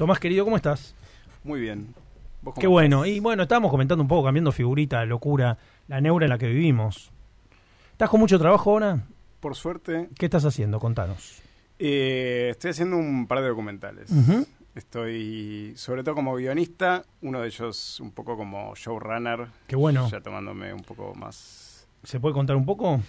Tomás, querido, ¿cómo estás? Muy bien. Qué bueno. Y bueno, estábamos comentando un poco, cambiando figurita, locura, la neura en la que vivimos. ¿Estás con mucho trabajo ahora? Por suerte. ¿Qué estás haciendo? Contanos. Eh, estoy haciendo un par de documentales. Estoy, sobre todo como guionista, uno de ellos un poco como showrunner. Qué bueno. Ya tomándome un poco más. ¿Se puede contar un poco?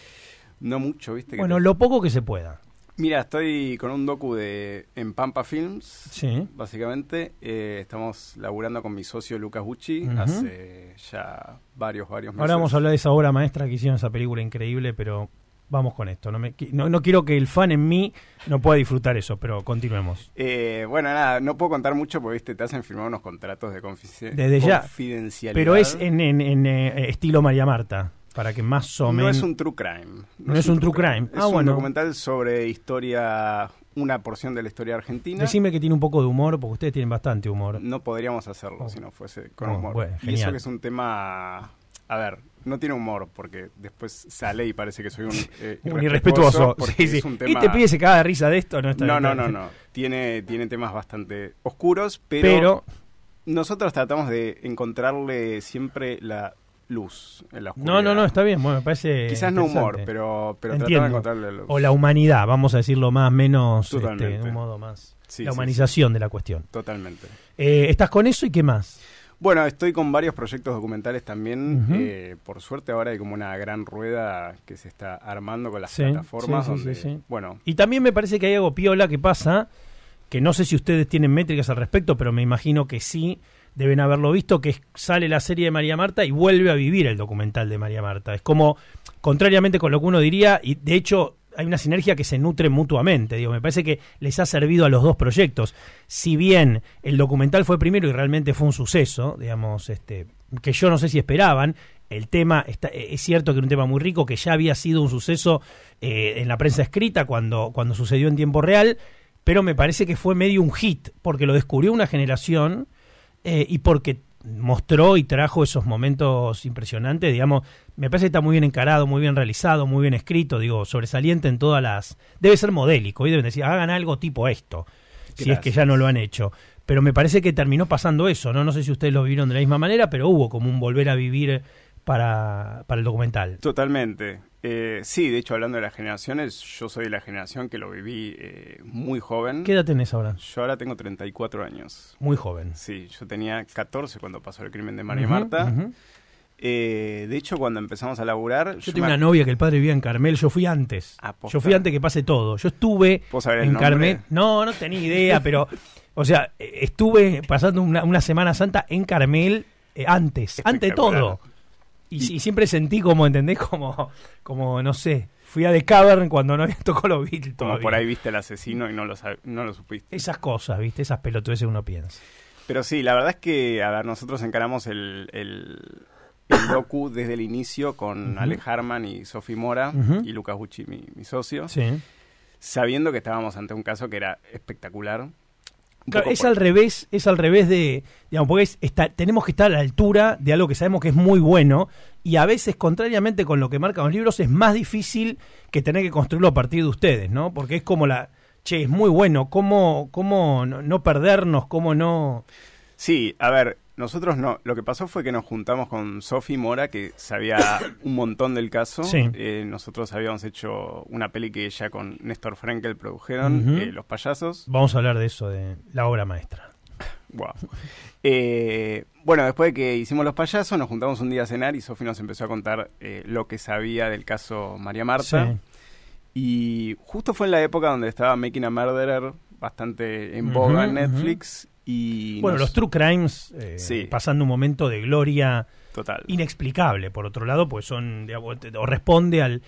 No mucho, ¿viste? Bueno, lo poco que se pueda. Mira, estoy con un docu de en Pampa Films, sí. básicamente. Eh, estamos laburando con mi socio Lucas Gucci hace ya varios, varios meses. Ahora vamos a hablar de esa obra maestra que hicieron, esa película increíble, pero vamos con esto. No, me, no, quiero que el fan en mí no pueda disfrutar eso, pero continuemos. Eh, bueno, nada, no puedo contar mucho porque viste, te hacen firmar unos contratos de confidencialidad. Pero es en, en, eh, estilo María Marta para que más o menos... No es un true crime. No, es, un true crime. Es ah, un bueno. documental sobre historia, una porción de la historia argentina. Decime que tiene un poco de humor, porque ustedes tienen bastante humor. No podríamos hacerlo oh. si no fuese con oh, humor. y eso que es un tema... A ver, no tiene humor, porque después sale y parece que soy un, eh, un irrespetuoso. Sí, sí. pides que tema... risa de esto, ¿no? Está no, no, no, no. Tiene, tiene temas bastante oscuros, pero... nosotros tratamos de encontrarle siempre la luz en la No, no, no, está bien, me parece. Quizás no humor, pero, pero de O la humanidad, vamos a decirlo más, menos, este, de un modo más. la humanización de la cuestión. Totalmente. Eh, ¿Estás con eso y qué más? Bueno, estoy con varios proyectos documentales también. Eh, por suerte ahora hay como una gran rueda que se está armando con las plataformas. Bueno. Y también me parece que hay algo piola que pasa, que no sé si ustedes tienen métricas al respecto, pero me imagino que sí deben haberlo visto, que sale la serie de María Marta y vuelve a vivir el documental de María Marta. Es como, contrariamente con lo que uno diría, y de hecho hay una sinergia que se nutre mutuamente. Digo, me parece que les ha servido a los dos proyectos. Si bien el documental fue primero y realmente fue un suceso, digamos, este, que yo no sé si esperaban. El tema está, e, es cierto que era un tema muy rico, que ya había sido un suceso eh, en la prensa escrita cuando, cuando sucedió en tiempo real, pero me parece que fue medio un hit, porque lo descubrió una generación eh, y porque mostró y trajo esos momentos impresionantes, digamos, me parece que está muy bien encarado, muy bien realizado, muy bien escrito, digo, sobresaliente en todas las... Debe ser modélico, y deben decir, hagan algo tipo esto, si es que ya no lo han hecho. Pero me parece que terminó pasando eso, ¿no? No sé si ustedes lo vieron de la misma manera, pero hubo como un volver a vivir para, el documental. Totalmente. Eh, sí, de hecho, hablando de las generaciones, yo soy de la generación que lo viví eh, muy joven. ¿Qué edad tenés ahora? Yo ahora tengo 34 años. Muy joven. Sí, yo tenía 14 cuando pasó el crimen de María Marta. Eh, de hecho, cuando empezamos a laburar. Yo, tenía una novia que el padre vivía en Carmel. Yo fui antes. Yo fui antes que pase todo. Yo estuve en Carmel. No, no tenía idea, pero. O sea, estuve pasando una, Semana Santa en Carmel Antes, antes. de todo. Y, siempre sentí como, ¿entendés? Como, como no sé, fui a The Cavern cuando no había tocado los Beatles Como por ahí viste el asesino y no lo, no lo supiste. Esas cosas, ¿viste? Esas que uno piensa. Pero sí, la verdad es que, a ver, nosotros encaramos el, el, el desde el inicio con Ale Harman y Sofi Mora y Lucas Gucci, mi, mi socio. Sabiendo que estábamos ante un caso que era espectacular es al revés, es al revés de, digamos, porque está, tenemos que estar a la altura de algo que sabemos que es muy bueno y a veces, contrariamente con lo que marcan los libros, es más difícil que tener que construirlo a partir de ustedes, ¿no? Porque es como la, che, es muy bueno, ¿cómo, cómo no, no perdernos, cómo no... Sí, a ver, nosotros no. Lo que pasó fue que nos juntamos con Sofi Mora, que sabía un montón del caso. Eh, nosotros habíamos hecho una peli que ella con Néstor Frankel produjeron, eh, Los Payasos. Vamos a hablar de eso, de la obra maestra. Eh, bueno, después de que hicimos los payasos, nos juntamos un día a cenar y Sofi nos empezó a contar lo que sabía del caso María Marta. Y justo fue en la época donde estaba Making a Murderer bastante en boga en Netflix y bueno, los True Crimes eh, pasando un momento de gloria inexplicable, por otro lado, pues son, o responde al,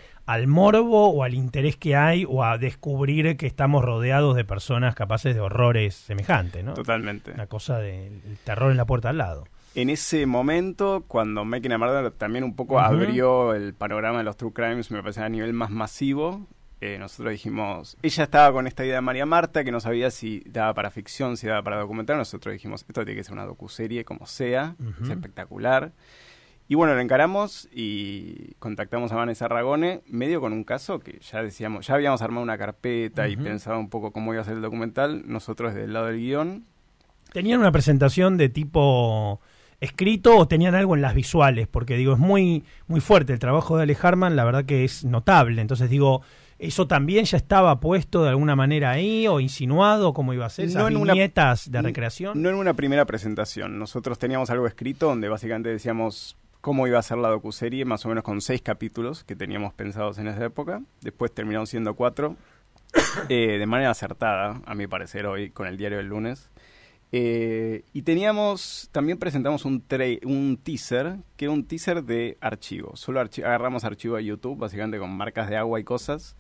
morbo o al interés que hay o a descubrir que estamos rodeados de personas capaces de horrores semejantes, ¿no? Totalmente. Una cosa del terror en la puerta al lado. En ese momento, cuando Making a Murder también un poco abrió el panorama de los True Crimes, me parece a nivel más masivo, eh, nosotros dijimos, ella estaba con esta idea de María Marta, que no sabía si daba para ficción, si daba para documental, nosotros dijimos, esto tiene que ser una docuserie como sea, es espectacular. Y bueno, la encaramos y contactamos a Vanessa Ragone, medio con un caso que ya decíamos, ya habíamos armado una carpeta y pensaba un poco cómo iba a ser el documental, nosotros desde el lado del guión. ¿Tenían una presentación de tipo escrito o tenían algo en las visuales? Porque digo, es muy, muy fuerte el trabajo de Ale Harman, la verdad que es notable. Entonces digo, ¿Eso también ya estaba puesto de alguna manera ahí o insinuado cómo iba a ser? ¿Esas no de recreación? No en una primera presentación. Nosotros teníamos algo escrito donde básicamente decíamos cómo iba a ser la docuserie, más o menos con seis capítulos que teníamos pensados en esa época. Después terminaron siendo cuatro. Eh, de manera acertada, a mi parecer, hoy con el diario del lunes. Eh, y teníamos, también presentamos un, un teaser, que era un teaser de archivo. Solo agarramos archivo a YouTube, básicamente con marcas de agua y cosas.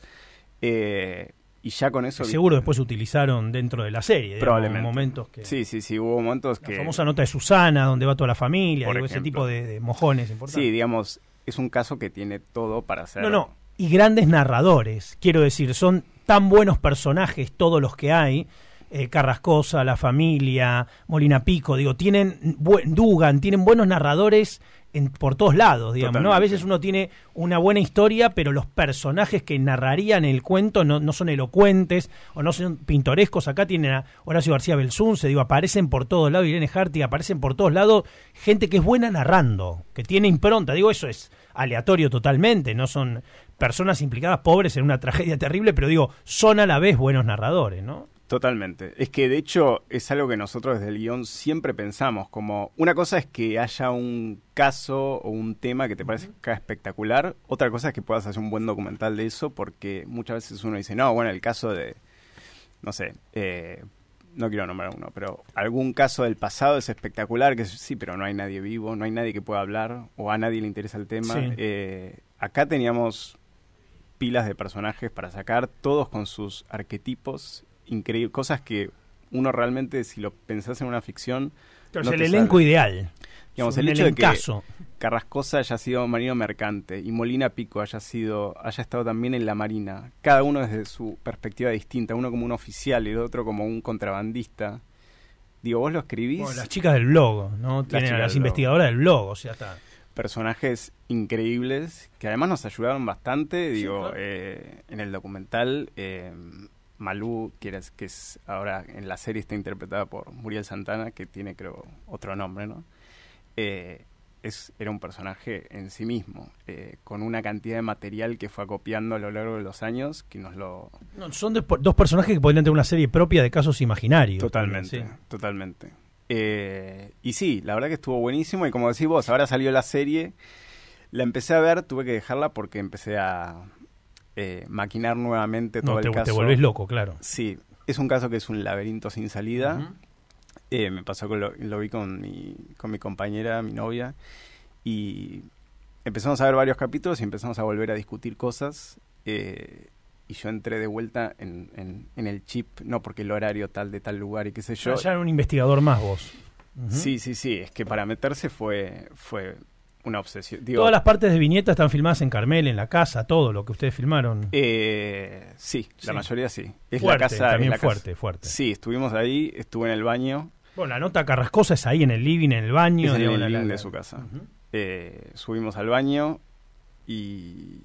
Eh, y ya con eso. Seguro después se utilizaron dentro de la serie. Probablemente. momentos que, sí, sí, sí, hubo momentos que. La famosa nota de Susana, donde va toda la familia, ese tipo de, mojones Sí, digamos, es un caso que tiene todo para hacer. No, no, y grandes narradores. Quiero decir, son tan buenos personajes todos los que hay eh, Carrascosa, La Familia, Molina Pico, digo, tienen, buen, Dugan, tienen buenos narradores en, por todos lados, digamos, ¿no? A veces uno tiene una buena historia, pero los personajes que narrarían el cuento no, no son elocuentes o no son pintorescos. Acá tienen a Horacio García Belsunce, digo, aparecen por todos lados, Irene Harty, aparecen por todos lados gente que es buena narrando, que tiene impronta. Digo, eso es aleatorio totalmente, no son personas implicadas pobres en una tragedia terrible, pero digo, son a la vez buenos narradores, ¿no? Totalmente. Es que de hecho es algo que nosotros desde el guión siempre pensamos, como una cosa es que haya un caso o un tema que te parezca espectacular, otra cosa es que puedas hacer un buen documental de eso, porque muchas veces uno dice, no, bueno, el caso de, no sé, eh, no quiero nombrar uno, pero algún caso del pasado es espectacular, que sí, pero no hay nadie vivo, no hay nadie que pueda hablar, o a nadie le interesa el tema. Eh, acá teníamos pilas de personajes para sacar, todos con sus arquetipos increíbles, cosas que uno realmente, si lo pensás en una ficción... entonces el elenco ideal. Digamos, el hecho de que Carrascosa haya sido marino mercante y Molina Pico haya sido haya estado también en la marina, cada uno desde su perspectiva distinta, uno como un oficial y el otro como un contrabandista. Digo, vos lo escribís. las chicas del blog, ¿no? las, investigadoras del blog, o sea, está. Personajes increíbles que además nos ayudaron bastante. Digo, eh, en el documental eh, Malú, que, que es ahora en la serie está interpretada por Muriel Santana, que tiene creo otro nombre, ¿no? Eh, es, era un personaje en sí mismo, eh, con una cantidad de material que fue acopiando a lo largo de los años, que nos lo... No, son dos personajes que podrían tener una serie propia de casos imaginarios. Totalmente, totalmente. Eh, y sí, la verdad que estuvo buenísimo y como decís vos, ahora salió la serie, la empecé a ver, tuve que dejarla porque empecé a, eh, maquinar nuevamente todo el caso. Te volvés loco, claro. Sí, es un caso que es un laberinto sin salida. Eh, me pasó lo, vi con mi, con mi compañera, mi novia, y empezamos a ver varios capítulos y empezamos a volver a discutir cosas. Eh, y yo entré de vuelta en, en, el chip, no porque el horario tal de tal lugar y qué sé yo. Pero ya era un investigador más vos. Sí, sí, sí, es que para meterse fue, fue una obsesión. Todas las partes de viñeta están filmadas en Carmel, en la casa, todo lo que ustedes filmaron. Eh, sí, la mayoría sí. Es la casa. También fuerte, fuerte. Sí, estuvimos ahí, estuve en el baño. Bueno, la nota carrascosa es ahí en el living, en el baño. en el living de su casa. Eh, subimos al baño y,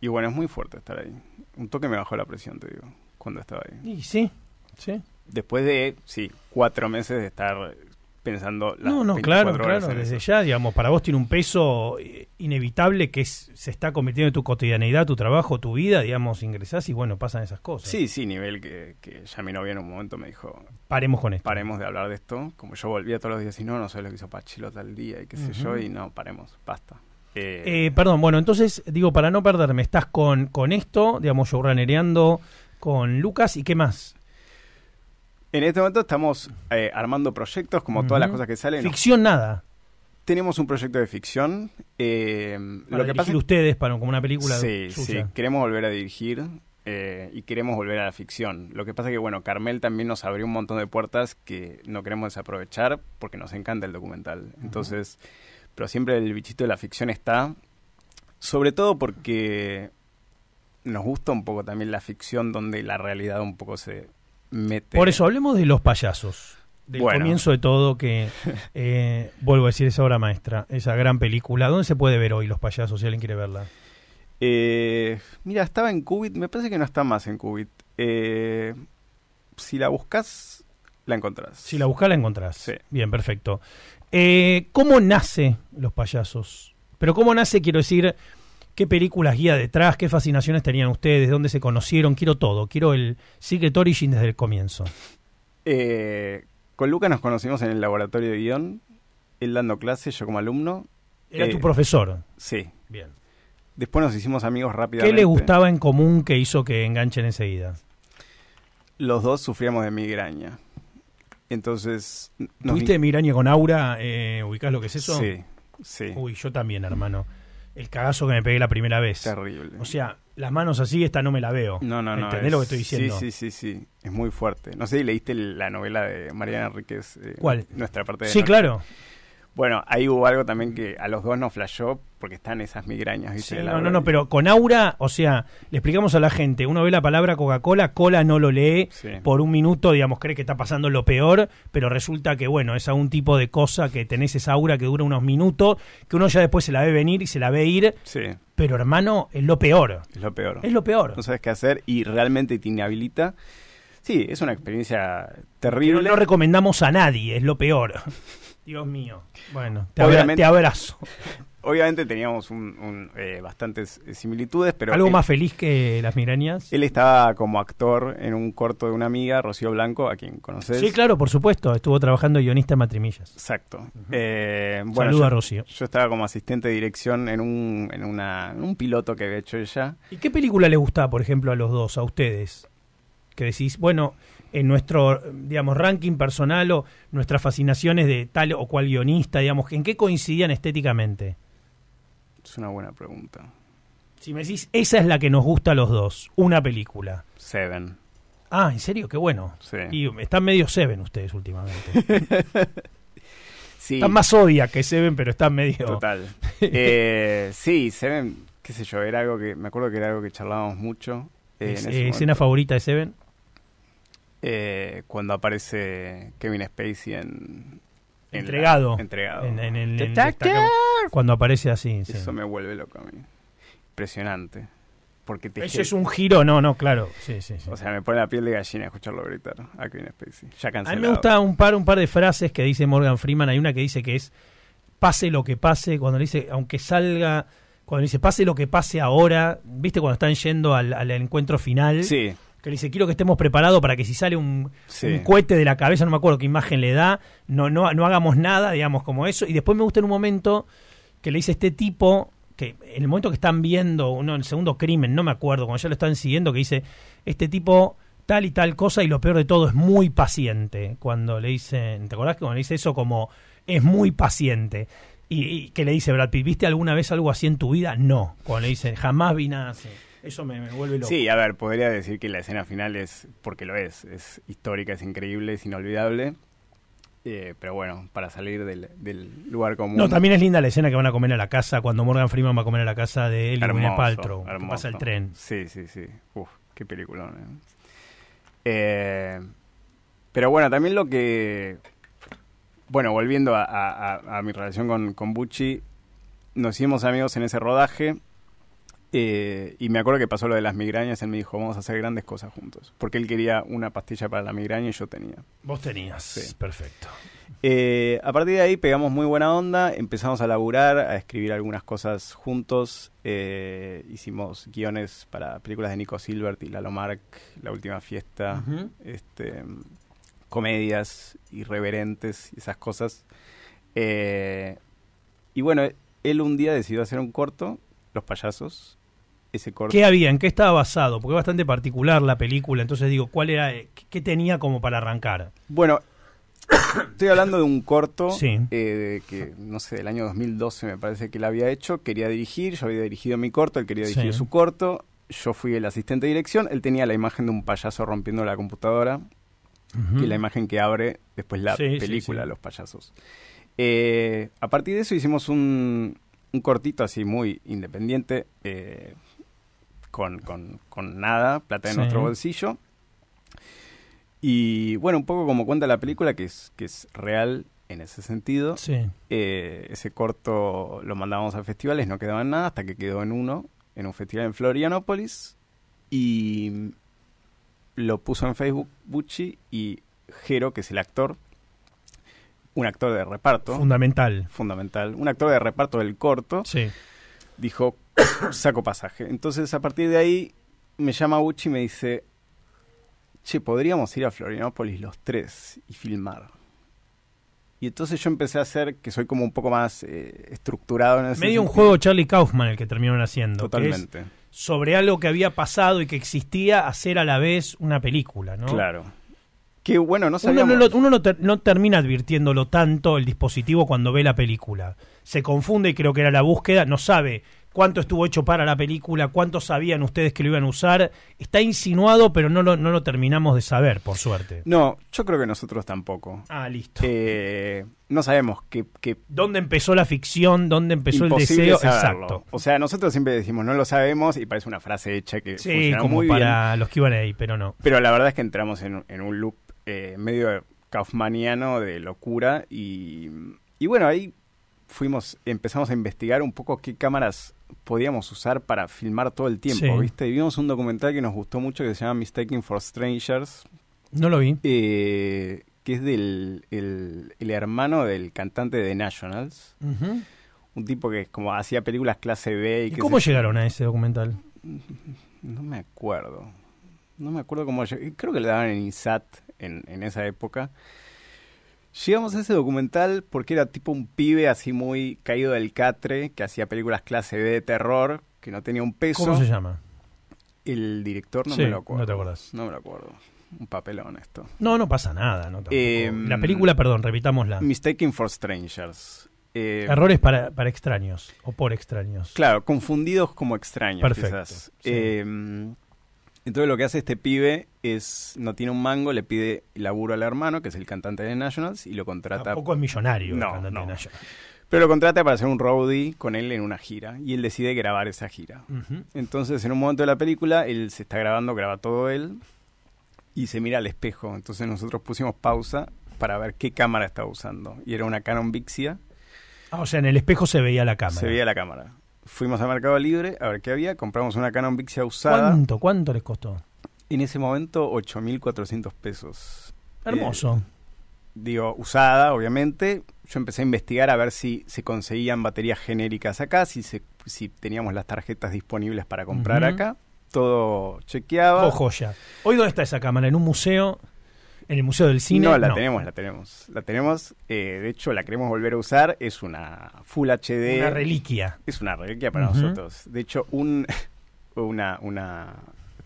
y bueno, es muy fuerte estar ahí. Un toque me bajó la presión, te digo, cuando estaba ahí. Y sí, sí. Después de, sí, cuatro meses de estar pensando No, no, claro, claro, desde ya, digamos, para vos tiene un peso eh, inevitable que es, se está convirtiendo en tu cotidianeidad, tu trabajo, tu vida, digamos, ingresás y bueno, pasan esas cosas. Sí, sí, nivel que, que ya mi novia en un momento me dijo... Paremos con esto. Paremos de hablar de esto, como yo volvía todos los días y no, no sé lo que hizo Pachilo tal día y qué sé yo, y no, paremos, basta. Eh, perdón, bueno, entonces, digo, para no perderme, estás con, con esto, digamos, yo con Lucas y qué más. En este momento estamos eh, armando proyectos, como todas las cosas que salen. Ficción nada. Tenemos un proyecto de ficción. Eh, lo que pasa ustedes para como una película. Sí, sí. Queremos volver a dirigir eh, y queremos volver a la ficción. Lo que pasa es que bueno, Carmel también nos abrió un montón de puertas que no queremos desaprovechar porque nos encanta el documental. Entonces, pero siempre el bichito de la ficción está, sobre todo porque nos gusta un poco también la ficción donde la realidad un poco se por eso hablemos de los payasos. Del comienzo de todo, que eh, vuelvo a decir esa obra maestra, esa gran película. ¿Dónde se puede ver hoy los payasos si alguien quiere verla? Eh, mira, estaba en Cubit, me parece que no está más en Cubit. Eh, si la buscas, la encontrás. Si la buscas, la encontrás. Bien, perfecto. ¿Cómo nace los payasos? Pero ¿cómo nace, quiero decir, qué películas guía detrás, qué fascinaciones tenían ustedes, dónde se conocieron, quiero todo, quiero el Secret Origin desde el comienzo. Eh, con Luca nos conocimos en el laboratorio de guión, él dando clases, yo como alumno. Era tu eh, profesor. Sí. Bien. Después nos hicimos amigos rápidamente. ¿Qué le gustaba en común que hizo que enganchen enseguida? Los dos sufríamos de migraña. Entonces. ¿Tuviste migraña con Aura? Eh, ¿Ubicás lo que es eso? Sí, sí. Uy, yo también, hermano el cagazo que me pegué la primera vez. Terrible. O sea, las manos así, esta no me la veo. No, no, no. ¿Entendés lo que estoy diciendo? Sí, sí, sí, sí. Es muy fuerte. No sé si leíste la novela de Mariana Enríquez. Eh, ¿Cuál? Nuestra parte de. Sí, claro. Bueno, ahí hubo algo también que a los dos nos flashó porque están esas migrañas. ¿viste? Sí, no, no, no, pero con aura, o sea, le explicamos a la gente, uno ve la palabra Coca-Cola, cola no lo lee, por un minuto, digamos, cree que está pasando lo peor, pero resulta que, bueno, es algún tipo de cosa que tenés esa aura que dura unos minutos, que uno ya después se la ve venir y se la ve ir. Sí. Pero hermano, es lo peor. Es lo peor. Es lo peor. No sabes qué hacer y realmente te inhabilita. Sí, es una experiencia terrible. Pero no recomendamos a nadie, es lo peor. Dios mío. Bueno, te, abrazo. Obviamente teníamos un, eh, bastantes similitudes, pero... ¿Algo más feliz que las mirañas? Él estaba como actor en un corto de una amiga, Rocío Blanco, a quien conoces. Sí, claro, por supuesto. Estuvo trabajando guionista en Matrimillas. Exacto. Eh, Saluda, yo, Rocío. Yo estaba como asistente de dirección en un, en, una, un piloto que había hecho ella. ¿Y qué película le gustaba, por ejemplo, a los dos, a ustedes? Que decís, bueno, en nuestro, digamos, ranking personal o nuestras fascinaciones de tal o cual guionista, digamos, ¿en qué coincidían estéticamente? Es una buena pregunta. Si me decís, esa es la que nos gusta a los dos, una película. Seven. Ah, ¿en serio? Qué bueno. Sí. Y están medio Seven ustedes últimamente. sí. Están más odia que Seven, pero están medio... Total. Eh, sí, Seven, qué sé yo, era algo que... Me acuerdo que era algo que charlábamos mucho. Eh, eh, ¿Escena favorita de Seven? Eh, cuando aparece Kevin Spacey en... entregado. entregado. En, el Cuando aparece así. Eso me vuelve loco a mí. Impresionante. Porque te Eso es un giro, no, no, claro. O sea, me pone la piel de gallina escucharlo gritar a Kevin Spacey. Ya cansado A mí me gusta un par, un par de frases que dice Morgan Freeman. Hay una que dice que es pase lo que pase, cuando le dice, aunque salga, cuando dice pase lo que pase ahora, viste cuando están yendo al, al encuentro final. Sí que le dice, quiero que estemos preparados para que si sale un, cohete de la cabeza, no me acuerdo qué imagen le da, no, no, no hagamos nada, digamos, como eso. Y después me gusta en un momento que le dice este tipo, que en el momento que están viendo, uno, el segundo crimen, no me acuerdo, cuando ya lo están siguiendo, que dice, este tipo tal y tal cosa, y lo peor de todo es muy paciente. Cuando le dicen, ¿te acordás que cuando le dice eso como es muy paciente? Y, que le dice Brad Pitt, ¿viste alguna vez algo así en tu vida? No. Cuando le dicen, jamás vi nada así eso me, vuelve loco. Sí, a ver, podría decir que la escena final es, porque lo es, es histórica, es increíble, es inolvidable. Eh, pero bueno, para salir del, lugar común. No, también es linda la escena que van a comer a la casa, cuando Morgan Freeman va a comer a la casa de él y Paltrow, pasa el tren. Sí, sí, sí. Uf, qué película. Eh. Eh, pero bueno, también lo que... Bueno, volviendo a, mi relación con, con Bucci, nos hicimos amigos en ese rodaje eh, y me acuerdo que pasó lo de las migrañas, él me dijo, vamos a hacer grandes cosas juntos. Porque él quería una pastilla para la migraña y yo tenía. Vos tenías, sí. perfecto. Eh, a partir de ahí pegamos muy buena onda, empezamos a laburar, a escribir algunas cosas juntos. Eh, hicimos guiones para películas de Nico Silbert y Lalo Mark, La Última Fiesta, este, comedias irreverentes y esas cosas. y bueno, él un día decidió hacer un corto, Los Payasos, ese corto? ¿Qué había? ¿En qué estaba basado? Porque es bastante particular la película, entonces digo, ¿cuál era, eh, qué, tenía como para arrancar? Bueno, estoy hablando de un corto eh, que, no sé, del año 2012 me parece que la había hecho, quería dirigir, yo había dirigido mi corto, él quería dirigir su corto, yo fui el asistente de dirección, él tenía la imagen de un payaso rompiendo la computadora, que es la imagen que abre después la película, Los payasos. Eh, a partir de eso hicimos un, cortito así muy independiente con, nada, plata en nuestro bolsillo. Y bueno, un poco como cuenta la película, que es, que es real en ese sentido. Eh, ese corto lo mandábamos a festivales, no quedaba nada, hasta que quedó en uno, en un festival en Florianópolis. Y lo puso en Facebook Bucci y Jero, que es el actor, un actor de reparto. Fundamental. Fundamental. Un actor de reparto del corto. Sí. Dijo, saco pasaje. Entonces, a partir de ahí, me llama Uchi y me dice, che, podríamos ir a Florianópolis los tres y filmar. Y entonces yo empecé a hacer, que soy como un poco más eh, estructurado en ese Medio un juego Charlie Kaufman el que terminaron haciendo. Totalmente. sobre algo que había pasado y que existía, hacer a la vez una película, ¿no? Claro. Que bueno, no sabíamos. Uno, no, no, termina advirtiéndolo tanto el dispositivo cuando ve la película. Se confunde y creo que era la búsqueda, no sabe cuánto estuvo hecho para la película, cuánto sabían ustedes que lo iban a usar. Está insinuado, pero no lo, terminamos de saber, por suerte. No, yo creo que nosotros tampoco. Ah, listo. Eh, no sabemos qué... ¿Dónde empezó la ficción? ¿Dónde empezó el deseo? Exacto. O sea, nosotros siempre decimos no lo sabemos y parece una frase hecha que sí, como muy para los que iban ahí, pero no. Pero la verdad es que entramos en, un loop eh, medio kaufmaniano de locura y, y bueno, ahí fuimos, empezamos a investigar un poco qué cámaras podíamos usar para filmar todo el tiempo, ¿viste? Y vimos un documental que nos gustó mucho que se llama Mistaking for Strangers. No lo vi. Eh, que es del el, hermano del cantante de Nationals. Un tipo que como hacía películas clase B. ¿Y, cómo llegaron a ese documental? No me acuerdo. No me acuerdo cómo. Creo que le daban en Insat en, en esa época. Llegamos a ese documental porque era tipo un pibe así muy caído del catre, que hacía películas clase B de terror, que no tenía un peso. ¿Cómo se llama? El director no me lo acuerdo. No te acuerdas. No me lo acuerdo. Un papelón esto. No, no pasa nada. No em, la película, perdón, repitámosla. Mistaking for Strangers. Em, Errores para, para, extraños o por extraños. Claro, confundidos como extraños. Perfecto. Em, entonces lo que hace este pibe es, no tiene un mango, le pide laburo al hermano, que es el cantante de Nationals, y lo contrata. Tampoco ah, es millonario el cantante no. Nationals. Pero lo contrata para hacer un roadie con él en una gira, y él decide grabar esa gira. Entonces en un momento de la película, él se está grabando, graba todo él, y se mira al espejo. Entonces nosotros pusimos pausa para ver qué cámara estaba usando. Y era una Canon Vixia. Ah, o sea, en el espejo se veía la cámara. Se veía la cámara fuimos a Mercado Libre a ver qué había, compramos una Canon Vixia usada. ¿Cuánto? ¿Cuánto les costó? En ese momento, 8.400 pesos. Hermoso. Eh, digo, usada, obviamente. Yo empecé a investigar a ver si se conseguían baterías genéricas acá, si, si teníamos las tarjetas disponibles para comprar acá. Todo chequeaba. Ojo ya. ¿Hoy dónde está esa cámara? ¿En un museo? En el Museo del Cine. No, la tenemos, la tenemos. La tenemos, eh, de hecho la queremos volver a usar. Es una Full HD. Una reliquia. Es una reliquia para nosotros. De hecho, un, una, una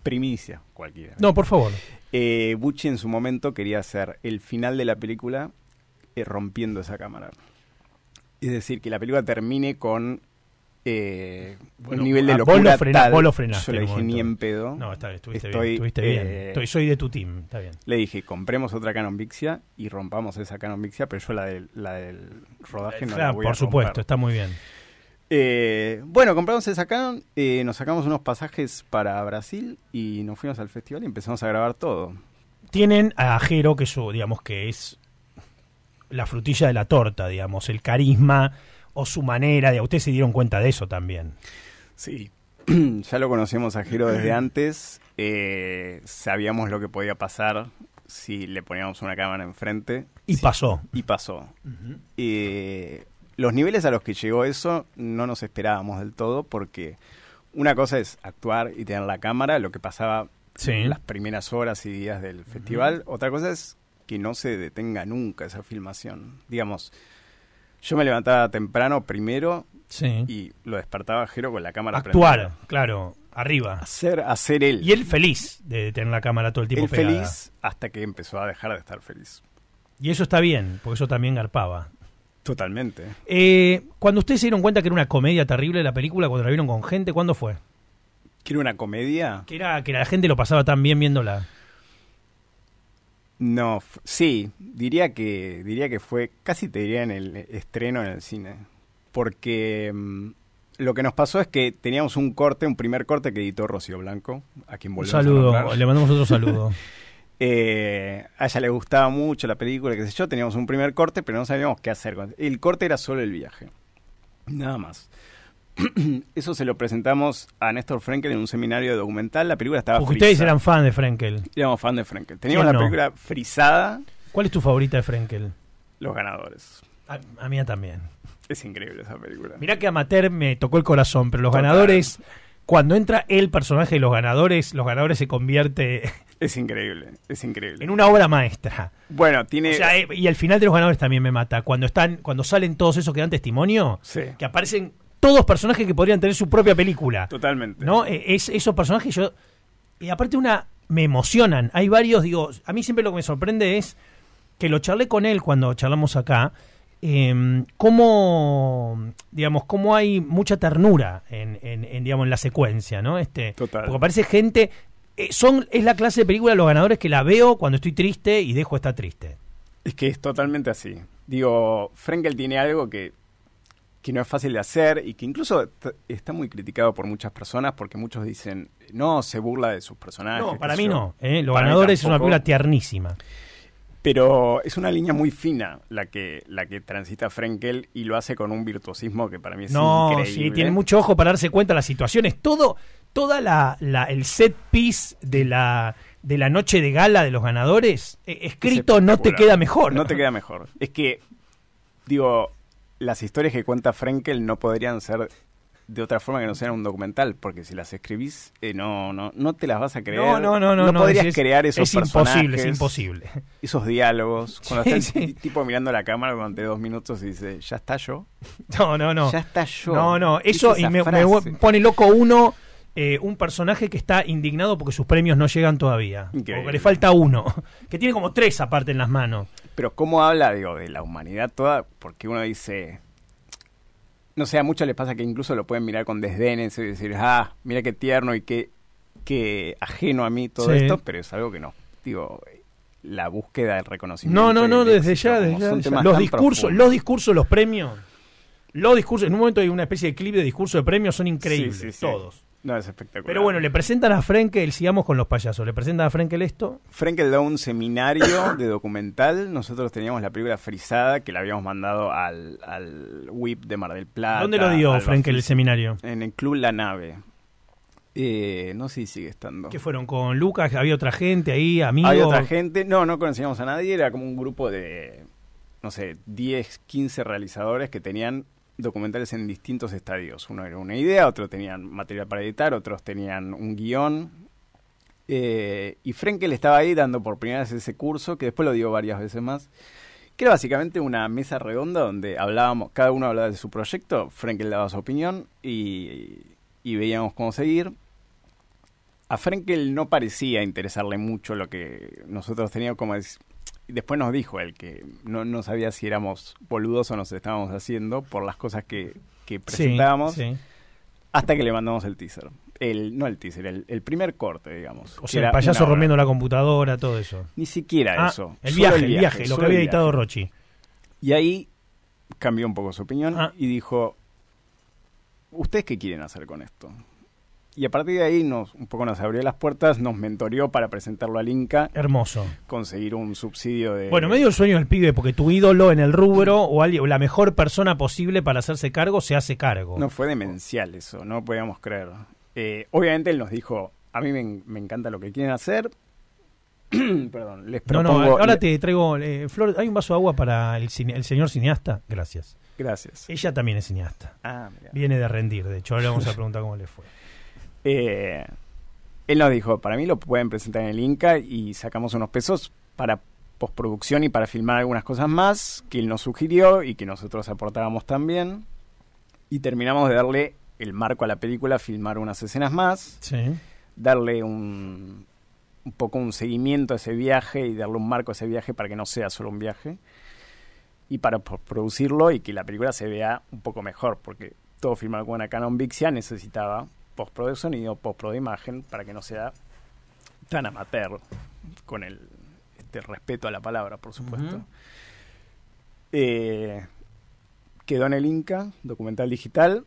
primicia cualquiera. No, por favor. Eh, Bucci en su momento quería hacer el final de la película eh, rompiendo esa cámara. Es decir, que la película termine con eh, un nivel de locura. lo, Yo le dije ni en pedo. No, está estuviste bien. Eh, soy de tu team, está bien. Le dije, compremos otra Canon Vixia y rompamos esa Canon Vixia, pero yo la del, rodaje no la voy por Por supuesto, está muy bien. Eh, bueno, compramos esa Canon, eh, nos sacamos unos pasajes para Brasil y nos fuimos al festival y empezamos a grabar todo. Tienen a Jero, que yo digamos que es la frutilla de la torta, digamos, el carisma o su manera de... Ustedes se dieron cuenta de eso también. Sí, ya lo conocíamos a Jero desde antes, eh, sabíamos lo que podía pasar si le poníamos una cámara enfrente. Y pasó. Y pasó. Eh, los niveles a los que llegó eso no nos esperábamos del todo porque una cosa es actuar y tener la cámara, lo que pasaba en las primeras horas y días del festival, otra cosa es que no se detenga nunca esa filmación. Digamos, yo me levantaba temprano primero y lo despertaba Jero con la cámara Actuar, claro, arriba. Hacer, hacer él. Y él feliz de tener la cámara todo el tiempo feliz hasta que empezó a dejar de estar feliz. Y eso está bien, porque eso también garpaba. Totalmente. Eh, cuando ustedes se dieron cuenta que era una comedia terrible la película, cuando la vieron con gente, ¿cuándo fue? ¿Que era una comedia? Que, era, que la gente lo pasaba tan bien viéndola. No, sí, diría que, diría que fue, casi te diría en el estreno en el cine, porque mm, lo que nos pasó es que teníamos un corte, un primer corte que editó Rocío Blanco, a quien volvemos Un saludo, le mandamos otro saludo. eh, a ella le gustaba mucho la película, qué sé yo, teníamos un primer corte, pero no sabíamos qué hacer. El corte era solo el viaje, nada más. Eso se lo presentamos a Néstor Frankel en un seminario de documental. La película estaba Porque ustedes eran fan de Frenkel. Éramos fan de Frankel Teníamos la película frisada. ¿Cuál es tu favorita de Frankel Los ganadores. A, mí también. Es increíble esa película. Mirá que Amateur me tocó el corazón, pero los ganadores cuando entra el personaje de los ganadores, los ganadores se convierte. Es increíble, es increíble. En una obra maestra. Bueno, tiene. Eh, y al final de los ganadores también me mata. Cuando están, cuando salen todos esos que dan testimonio, que aparecen todos personajes que podrían tener su propia película. Totalmente. ¿No? E, es, esos personajes yo. Y aparte una. me emocionan. Hay varios, digo. A mí siempre lo que me sorprende es que lo charlé con él cuando charlamos acá. Em, cómo, digamos, cómo hay mucha ternura en, digamos, en la secuencia, ¿no? Este, Porque parece gente. Eh, son, es la clase de película de los ganadores que la veo cuando estoy triste y dejo estar triste. Es que es totalmente así. Digo, Frenkel tiene algo que que no es fácil de hacer y que incluso está muy criticado por muchas personas porque muchos dicen, no, se burla de sus personajes. No, ¿eh? para mí no. Los ganadores es una película tiernísima. Pero es una línea muy fina la que, la que transita Frenkel y lo hace con un virtuosismo que para mí es no, increíble. Sí, tiene mucho ojo para darse cuenta de las situaciones. Todo, toda la, el set piece de la, de la noche de gala de los ganadores, eh, escrito no te queda mejor. No te queda mejor. Es que, digo, las historias que cuenta Frenkel no podrían ser de otra forma que no sean un documental, porque si las escribís, eh, no, no, no te las vas a creer. No, no, no, no. podrías crear esos es imposible, es imposible. Esos diálogos. Cuando está estás tipo mirando la cámara durante dos minutos y dice, ¿ya está yo? No, no, no. Ya está yo. No, no. Eso me, pone loco uno eh, un personaje que está indignado porque sus premios no llegan todavía. porque le falta uno. Que tiene como tres aparte en las manos. Pero cómo habla, digo, de la humanidad toda, porque uno dice. No sé, a muchos les pasa que incluso lo pueden mirar con desdén y decir, ah, mira qué tierno y qué, ajeno a mí todo esto, pero es algo que no. Digo, la búsqueda del reconocimiento. No, no, no, desde ya, desde ya. Los discursos, los discursos, los premios. Los discursos, en un momento hay una especie de clip de discurso de premios, son increíbles, todos. No, es espectacular. Pero bueno, le presentan a Frenkel, sigamos con los payasos, le presentan a Frenkel esto. Frenkel da un seminario de documental. Nosotros teníamos la película frisada que la habíamos mandado al, al WIP de Mar del Plata. ¿Dónde lo dio Frenkel el seminario? En el Club La Nave. Eh, no sé si sigue estando. ¿Qué fueron? ¿Con Lucas? ¿Había otra gente ahí? ¿Amigos? Había otra gente. No, no conocíamos a nadie. Era como un grupo de, no sé, 10, 15 realizadores que tenían documentales en distintos estadios. Uno era una idea, otro tenían material para editar, otros tenían un guión. Eh, y Frenkel estaba ahí dando por primera vez ese curso, que después lo dio varias veces más, que era básicamente una mesa redonda donde hablábamos, cada uno hablaba de su proyecto, Frenkel daba su opinión y, veíamos cómo seguir. A Frenkel no parecía interesarle mucho lo que nosotros teníamos como después nos dijo el que no, no, sabía si éramos boludos o nos estábamos haciendo por las cosas que, que presentábamos. Hasta que le mandamos el teaser. El, no el teaser, el, primer corte, digamos. O sea, el payaso rompiendo la computadora, todo eso. Ni siquiera ah, eso. El viaje, el viaje, lo que había editado Rochi. Y ahí cambió un poco su opinión ah. y dijo, ¿ustedes qué quieren hacer con esto? y a partir de ahí nos, un poco nos abrió las puertas, nos mentoreó para presentarlo al Inca. Hermoso. Conseguir un subsidio de... Bueno, medio el sueño del pibe, porque tu ídolo en el rubro o, la mejor persona posible para hacerse cargo se hace cargo. No, fue demencial eso, no podíamos creer. Eh, obviamente él nos dijo, a mí me, encanta lo que quieren hacer. Perdón, les propongo... No, no, ahora te traigo... Eh, Flor, ¿hay un vaso de agua para el, señor cineasta? Gracias. Gracias. Ella también es cineasta. Ah, Viene de rendir, de hecho, ahora le vamos a preguntar cómo le fue. Eh, él nos dijo, para mí lo pueden presentar en el Inca y sacamos unos pesos para postproducción y para filmar algunas cosas más que él nos sugirió y que nosotros aportábamos también. Y terminamos de darle el marco a la película, filmar unas escenas más, darle un, un poco un seguimiento a ese viaje y darle un marco a ese viaje para que no sea solo un viaje y para producirlo y que la película se vea un poco mejor, porque todo filmado con una Canon Vixia necesitaba postpro de sonido, postpro de imagen, para que no sea tan amateur, con el este, respeto a la palabra, por supuesto. Eh, quedó en el Inca, documental digital.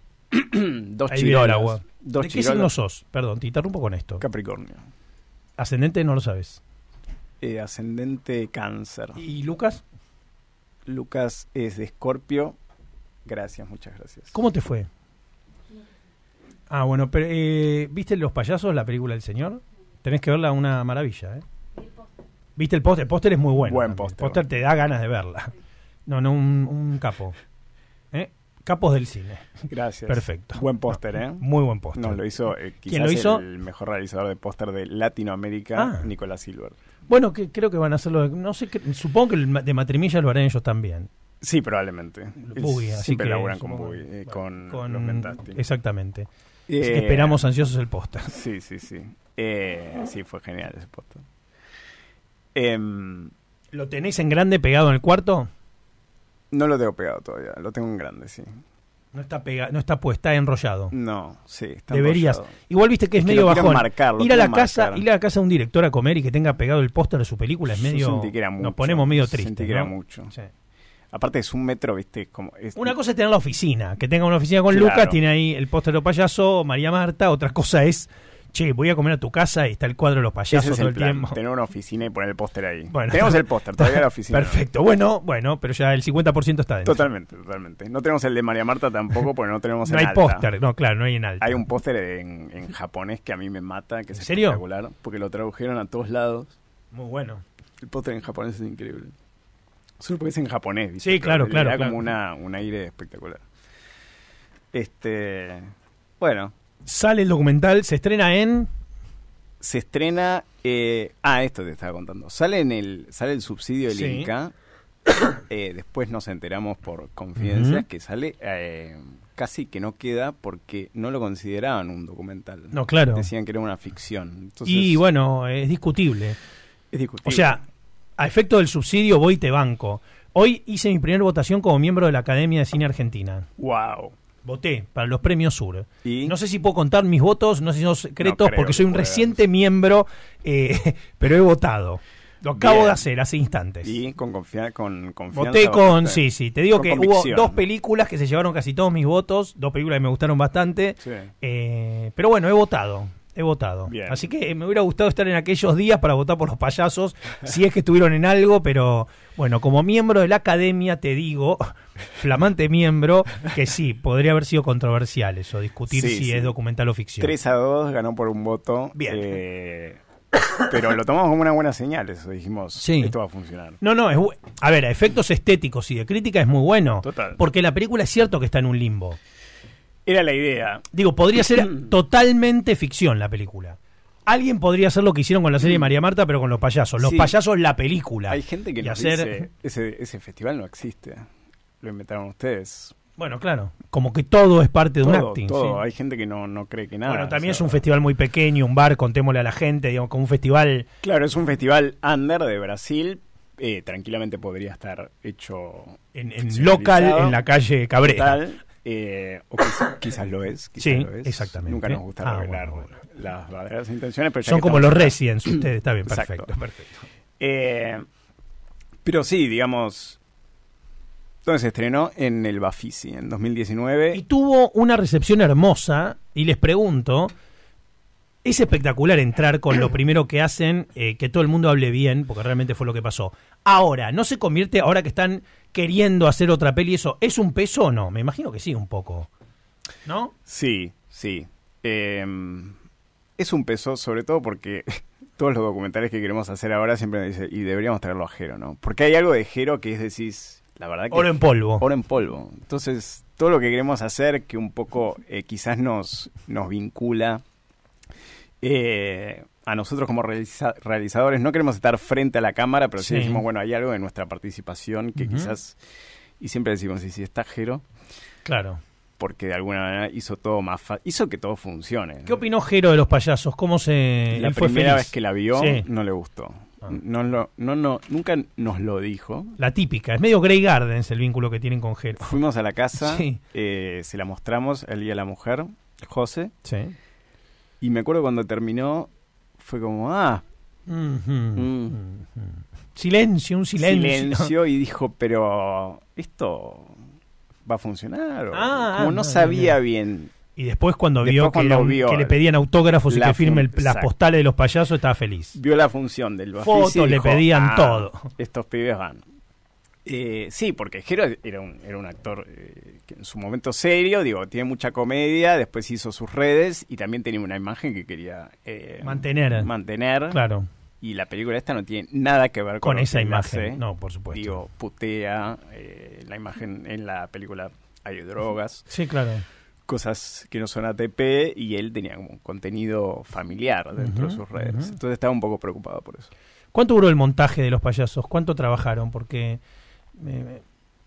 dos ¿De qué sos? Perdón, te interrumpo con esto. Capricornio. Ascendente no lo sabes. Eh, ascendente cáncer. ¿Y Lucas? Lucas es de Escorpio. Gracias, muchas gracias. ¿Cómo te fue? Ah, bueno, pero eh, ¿viste Los Payasos, la película del señor? Tenés que verla, una maravilla, ¿eh? ¿Viste el póster? El póster es muy bueno. Buen póster. póster te da ganas de verla. No, no, un, capo. ¿Eh? Capos del cine. Gracias. Perfecto. Buen póster, ¿eh? Muy buen póster. No, lo hizo eh, quizás lo hizo? el mejor realizador de póster de Latinoamérica, ah. Nicolás Silver. Bueno, que, creo que van a hacerlo. No sé, supongo que de Matrimilla lo harán ellos también. Sí, probablemente. Siempre laburan con eh, con, Exactamente. Eh, esperamos ansiosos el póster Sí, sí, sí. Eh, sí, fue genial ese póster em, ¿Lo tenéis en grande pegado en el cuarto? No lo tengo pegado todavía, lo tengo en grande, sí. No está pega, no está puesta, enrollado. No, sí, está Deberías. Igual viste que es, medio bajón. ir a la casa, ir a la casa de un director a comer y que tenga pegado el póster de su película es medio. Nos ponemos medio tristes. Sentí mucho. Sí. Aparte es un metro, viste, como... Es... Una cosa es tener la oficina, que tenga una oficina con Lucas, tiene ahí el póster de los payasos, María Marta, otra cosa es, che, voy a comer a tu casa y está el cuadro de los payasos todo el, tiempo. Tener una oficina y poner el póster ahí. tenemos el póster, todavía la oficina. Perfecto, bueno, bueno, pero ya el 50% está dentro. Totalmente, totalmente. No tenemos el de María Marta tampoco, porque no tenemos no hay póster, no, claro, no hay en alto. Hay un póster en, japonés que a mí me mata, que es espectacular, porque lo tradujeron a todos lados. Muy bueno. El póster en japonés es increíble. Solo porque es en japonés, Sí, claro, claro. como una, un aire espectacular. Este. Bueno. Sale el documental, se estrena en. Se estrena. Eh, ah, esto te estaba contando. Sale, en el, sale el subsidio del Inca. Eh, después nos enteramos por confidencias que sale. Eh, casi que no queda porque no lo consideraban un documental. No, claro. Decían que era una ficción. y bueno, es discutible. Es discutible. O sea, a efecto del subsidio voy te banco. Hoy hice mi primera votación como miembro de la Academia de Cine Argentina. ¡Wow! Voté para los premios Sur. No sé si puedo contar mis votos, no sé si son secretos, porque soy un reciente miembro, eh, pero he votado. Lo acabo de hacer hace instantes. Y con, confianza. con, sí, sí. Te digo que hubo dos películas que se llevaron casi todos mis votos, dos películas que me gustaron bastante. Eh, pero bueno, he votado he votado. Así que eh, me hubiera gustado estar en aquellos días para votar por los payasos, si es que estuvieron en algo, pero bueno, como miembro de la academia te digo, flamante miembro, que sí, podría haber sido controversial eso, discutir si es documental o ficción. 3 a 2, ganó por un voto. Bien. Eh, pero lo tomamos como una buena señal, eso dijimos, sí. esto va a funcionar. No, no, es, a ver, a efectos estéticos y de crítica es muy bueno, Total. porque la película es cierto que está en un limbo. Era la idea. Digo, podría ser totalmente ficción la película. Alguien podría hacer lo que hicieron con la serie de mm. María Marta, pero con los payasos. Los payasos, la película. Hay gente que hacer- ese, ese festival no existe. Lo inventaron ustedes. Bueno, claro. Como que todo es parte de un acting. todo. Hay gente que no, cree que nada. Bueno, también es un festival muy pequeño, un bar, contémosle a la gente, digamos, como un festival. Claro, es un festival under de Brasil. Eh, tranquilamente podría estar hecho en, local, en la calle Cabrera. Eh, o quizás, lo es. Quizás lo es. exactamente. Nunca nos gusta revelar ah, las verdaderas intenciones. Son como los recién residents ustedes, está bien, perfecto. Eh, pero sí, digamos... Entonces se estrenó en el Bafisi en 2019. Y tuvo una recepción hermosa, y les pregunto... Es espectacular entrar con lo primero que hacen, eh, que todo el mundo hable bien, porque realmente fue lo que pasó. Ahora, no se convierte, ahora que están queriendo hacer otra peli, ¿eso es un peso o no? Me imagino que sí, un poco. ¿No? Sí, sí. Em, es un peso, sobre todo porque todos los documentales que queremos hacer ahora siempre nos dicen, y deberíamos traerlo a Jero, ¿no? Porque hay algo de Jero que es decir, la verdad que... Oro en polvo. Oro en polvo. Entonces, todo lo que queremos hacer que un poco eh, quizás nos, nos vincula... Eh, a nosotros como realizadores no queremos estar frente a la cámara, pero sí, decimos, bueno, hay algo en nuestra participación que quizás, y siempre decimos, y si está Jero, claro. porque de alguna manera hizo todo más hizo que todo funcione. ¿Qué opinó Jero de los payasos? ¿Cómo se... La primera vez que la vio no le gustó. Ah. No, no, no, nunca nos lo dijo. La típica, es medio Grey Gardens el vínculo que tienen con Jero. Fuimos a la casa, eh, se la mostramos el día la mujer, José. Sí. Y me acuerdo cuando terminó, fue como, ah. Mm. Silencio, un silencio. Silencio y dijo, pero esto va a funcionar. Ah, ah, como no, ah, sabía bien. Y después cuando vio, que, que, le pedían autógrafos y que firme las postales de los payasos, estaba feliz. Vio la función del Fotos le pedían todo. Estos pibes van. Eh, sí, porque Jero era un, era un actor eh, que en su momento serio, digo, tiene mucha comedia, después hizo sus redes y también tenía una imagen que quería eh, mantener. Mantener. Claro. Y la película esta no tiene nada que ver con, con esa imagen. No, por supuesto. Digo, putea, la imagen en la película hay drogas. Sí, claro. Cosas que no son ATP y él tenía como un contenido familiar dentro de sus redes. Entonces estaba un poco preocupado por eso. ¿Cuánto duró el montaje de los payasos? ¿Cuánto trabajaron? Porque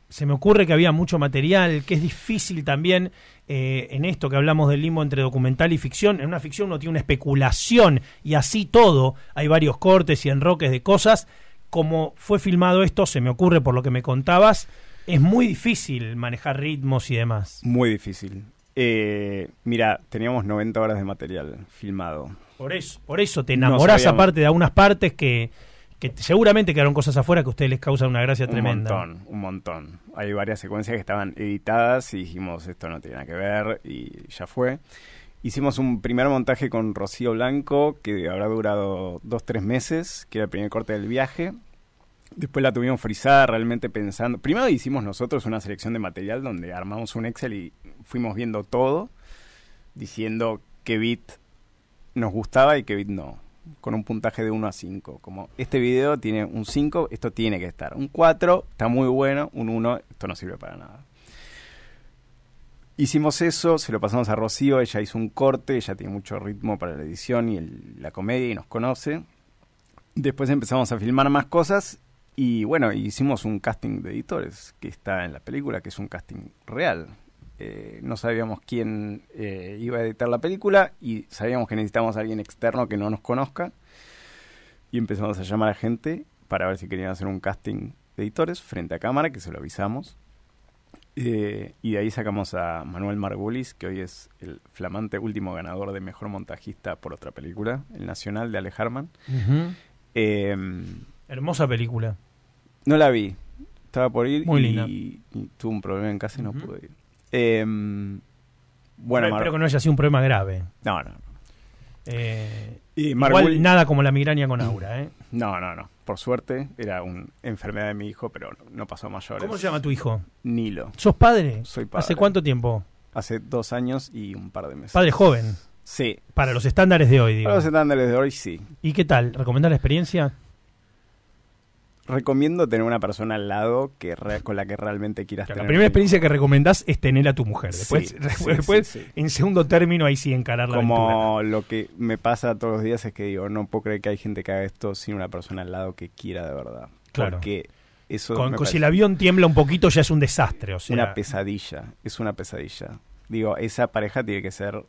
se me ocurre que había mucho material, que es difícil también eh, en esto que hablamos del limbo entre documental y ficción. En una ficción uno tiene una especulación y así todo. Hay varios cortes y enroques de cosas. Como fue filmado esto, se me ocurre por lo que me contabas, es muy difícil manejar ritmos y demás. Muy difícil. Eh, mira, teníamos 90 horas de material filmado. Por eso, por eso te enamorás aparte de algunas partes que que seguramente quedaron cosas afuera que a ustedes les causan una gracia tremenda. Un montón, un montón. Hay varias secuencias que estaban editadas y dijimos esto no tiene nada que ver y ya fue. Hicimos un primer montaje con Rocío Blanco que habrá durado dos, tres meses, que era el primer corte del viaje. Después la tuvimos frisada realmente pensando. Primero hicimos nosotros una selección de material donde armamos un Excel y fuimos viendo todo, diciendo qué bit nos gustaba y qué bit no con un puntaje de 1 a 5. Como este video tiene un 5, esto tiene que estar. Un 4 está muy bueno, un 1, esto no sirve para nada. Hicimos eso, se lo pasamos a Rocío, ella hizo un corte, ella tiene mucho ritmo para la edición y la comedia y nos conoce. Después empezamos a filmar más cosas y bueno, hicimos un casting de editores que está en la película, que es un casting real. Eh, no sabíamos quién eh, iba a editar la película y sabíamos que necesitábamos a alguien externo que no nos conozca. Y empezamos a llamar a gente para ver si querían hacer un casting de editores frente a cámara, que se lo avisamos. Eh, y de ahí sacamos a Manuel Margulis, que hoy es el flamante último ganador de Mejor Montajista por otra película, El Nacional de Ale em, Hermosa película. No la vi. Estaba por ir y, tuvo tuve un problema en casa y no pude ir. Eh, bueno, espero que no haya sido un problema grave. No, no. Eh, igual nada como la migraña con Aura, ¿eh? No, no, no. Por suerte era una enfermedad de mi hijo, pero no pasó a mayores. ¿Cómo se llama tu hijo? Nilo. ¿Sos padre? Soy padre. ¿Hace cuánto tiempo? Hace dos años y un par de meses. ¿Padre joven? Sí. Para los estándares de hoy, digo. Para los estándares de hoy, sí. ¿Y qué tal? ¿Recomendás la experiencia? recomiendo tener una persona al lado que con la que realmente quieras La primera experiencia que recomendás es tener a tu mujer. Después, después, en segundo término, ahí sí encarar la Como lo que me pasa todos los días es que digo, no puedo creer que hay gente que haga esto sin una persona al lado que quiera de verdad. Claro. Porque eso. Con, si el avión tiembla un poquito ya es un desastre. O sea, una pesadilla. Es una pesadilla. Digo, esa pareja tiene que ser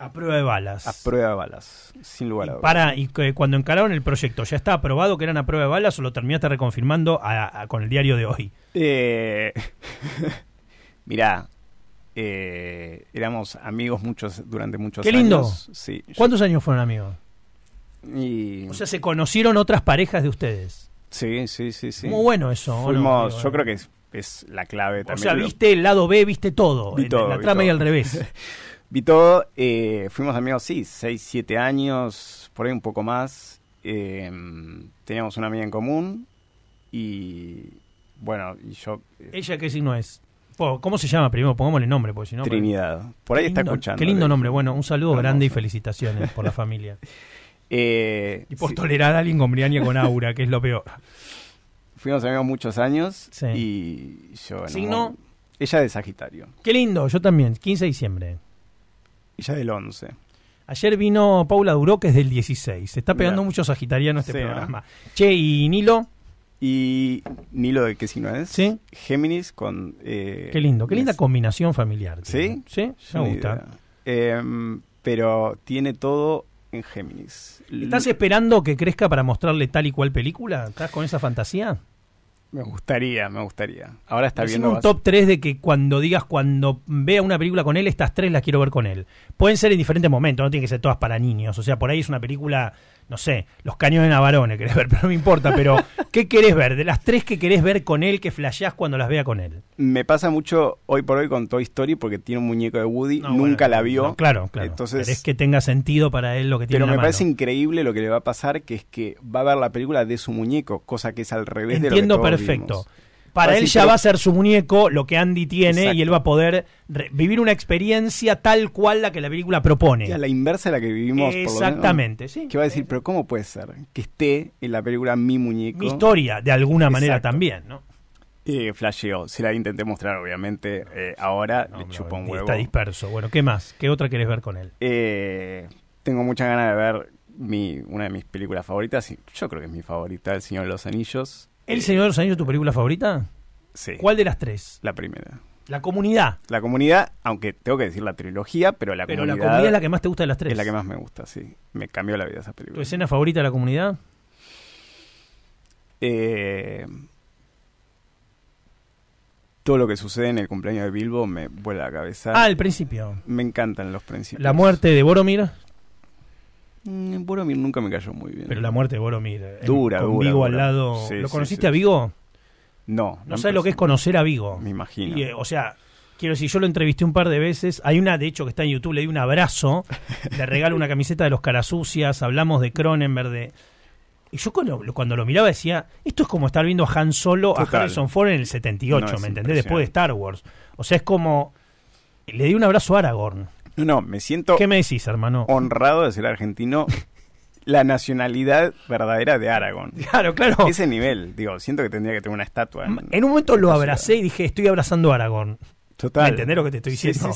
a prueba de balas. A prueba de balas, sin lugar a dudas. Para, y cuando encararon el proyecto, ¿ya está aprobado que eran a prueba de balas o lo terminaste reconfirmando con el diario de hoy? Eh, mirá, eh, éramos amigos muchos durante muchos años. Qué lindo. ¿Cuántos años fueron amigos? Y... O sea, se conocieron otras parejas de ustedes. Sí, sí, sí, sí. Muy bueno eso. Fuimos, yo creo que es, la clave también. O sea, viste el lado B, viste todo, la trama y al revés. Vito, eh, fuimos amigos, sí, seis, siete años, por ahí un poco más. Em, teníamos una amiga en común y bueno, yo... Eh, ¿Ella qué signo es? ¿Cómo se llama primero? Pongámosle nombre, porque si no... Trinidad. Por ahí está escuchando. Qué lindo nombre. Bueno, un saludo grande y felicitaciones por la familia. Eh, y por sí. a con Aura, que es lo peor. Fuimos amigos muchos años y yo... ¿Signo? Ella de Sagitario. Qué lindo, yo también, 15 de diciembre ya del 11. Ayer vino Paula Duro, que es del 16. Se está pegando mucho sagitariano este programa. Che, y Nilo, Y Nilo, ¿de qué signo es? ¿eh? Sí. Géminis con... Eh, qué lindo, qué linda combinación familiar. ¿Sí? Sí, me gusta. Em, pero tiene todo en Géminis. ¿Estás esperando que crezca para mostrarle tal y cual película? ¿Estás con esa fantasía? Me gustaría, me gustaría. Ahora está viendo... un top 3 de que cuando digas, cuando vea una película con él, estas tres las quiero ver con él. Pueden ser en diferentes momentos, no tienen que ser todas para niños. O sea, por ahí es una película no sé, los caños de Navarone querés ver, pero no me importa, pero ¿qué querés ver? De las tres que querés ver con él, que flasheás cuando las vea con él. Me pasa mucho hoy por hoy con Toy Story porque tiene un muñeco de Woody, nunca la vio. claro, claro. Entonces, es que tenga sentido para él lo que tiene Pero me parece increíble lo que le va a pasar, que es que va a ver la película de su muñeco, cosa que es al revés de lo que Entiendo perfecto. Para él ya va a ser su muñeco lo que Andy tiene y él va a poder vivir una experiencia tal cual la que la película propone. la inversa de la que vivimos. Exactamente, sí. Que va a decir, pero ¿cómo puede ser que esté en la película mi muñeco? Mi historia, de alguna manera también, ¿no? Eh, flasheó, se la intenté mostrar obviamente, eh, ahora le chupó un huevo. Está disperso, bueno, ¿qué más? ¿Qué otra querés ver con él? Eh, tengo mucha ganas de ver mi, una de mis películas favoritas, yo creo que es mi favorita, El Señor de los Anillos. ¿El Señor de es tu película favorita? Sí. ¿Cuál de las tres? La primera. La comunidad. La comunidad, aunque tengo que decir la trilogía, pero la comunidad. Pero la comunidad es la que más te gusta de las tres. Es la que más me gusta, sí. Me cambió la vida esa película. ¿Tu escena favorita de la comunidad? Eh, todo lo que sucede en el cumpleaños de Bilbo me vuela la cabeza. Ah, el principio. Me encantan los principios. La muerte de Boromir. Mm, Boromir nunca me cayó muy bien. Pero la muerte de Boromir. Eh, dura, con Vigo al lado. ¿Lo conociste a Vigo? No. No, sé sabes lo que es conocer a Vigo. Me imagino. Eh, o sea, quiero decir, yo lo entrevisté un par de veces. Hay una, de hecho, que está en YouTube, le di un abrazo. le regalo una camiseta de los Caras Sucias. Hablamos de Cronenberg, Y yo cuando, lo miraba decía, esto es como estar viendo a Han Solo, a Harrison Ford en el 78, ¿me entendés? Después de Star Wars. O sea, es como... Le di un abrazo a Aragorn. No, me siento. ¿Qué me decís, hermano? Honrado de ser argentino. la nacionalidad verdadera de Aragón. Claro, claro. Ese nivel, digo, siento que tendría que tener una estatua. En, un momento lo abracé y dije, estoy abrazando a Aragón. Total. ¿Me entendés lo que te estoy diciendo?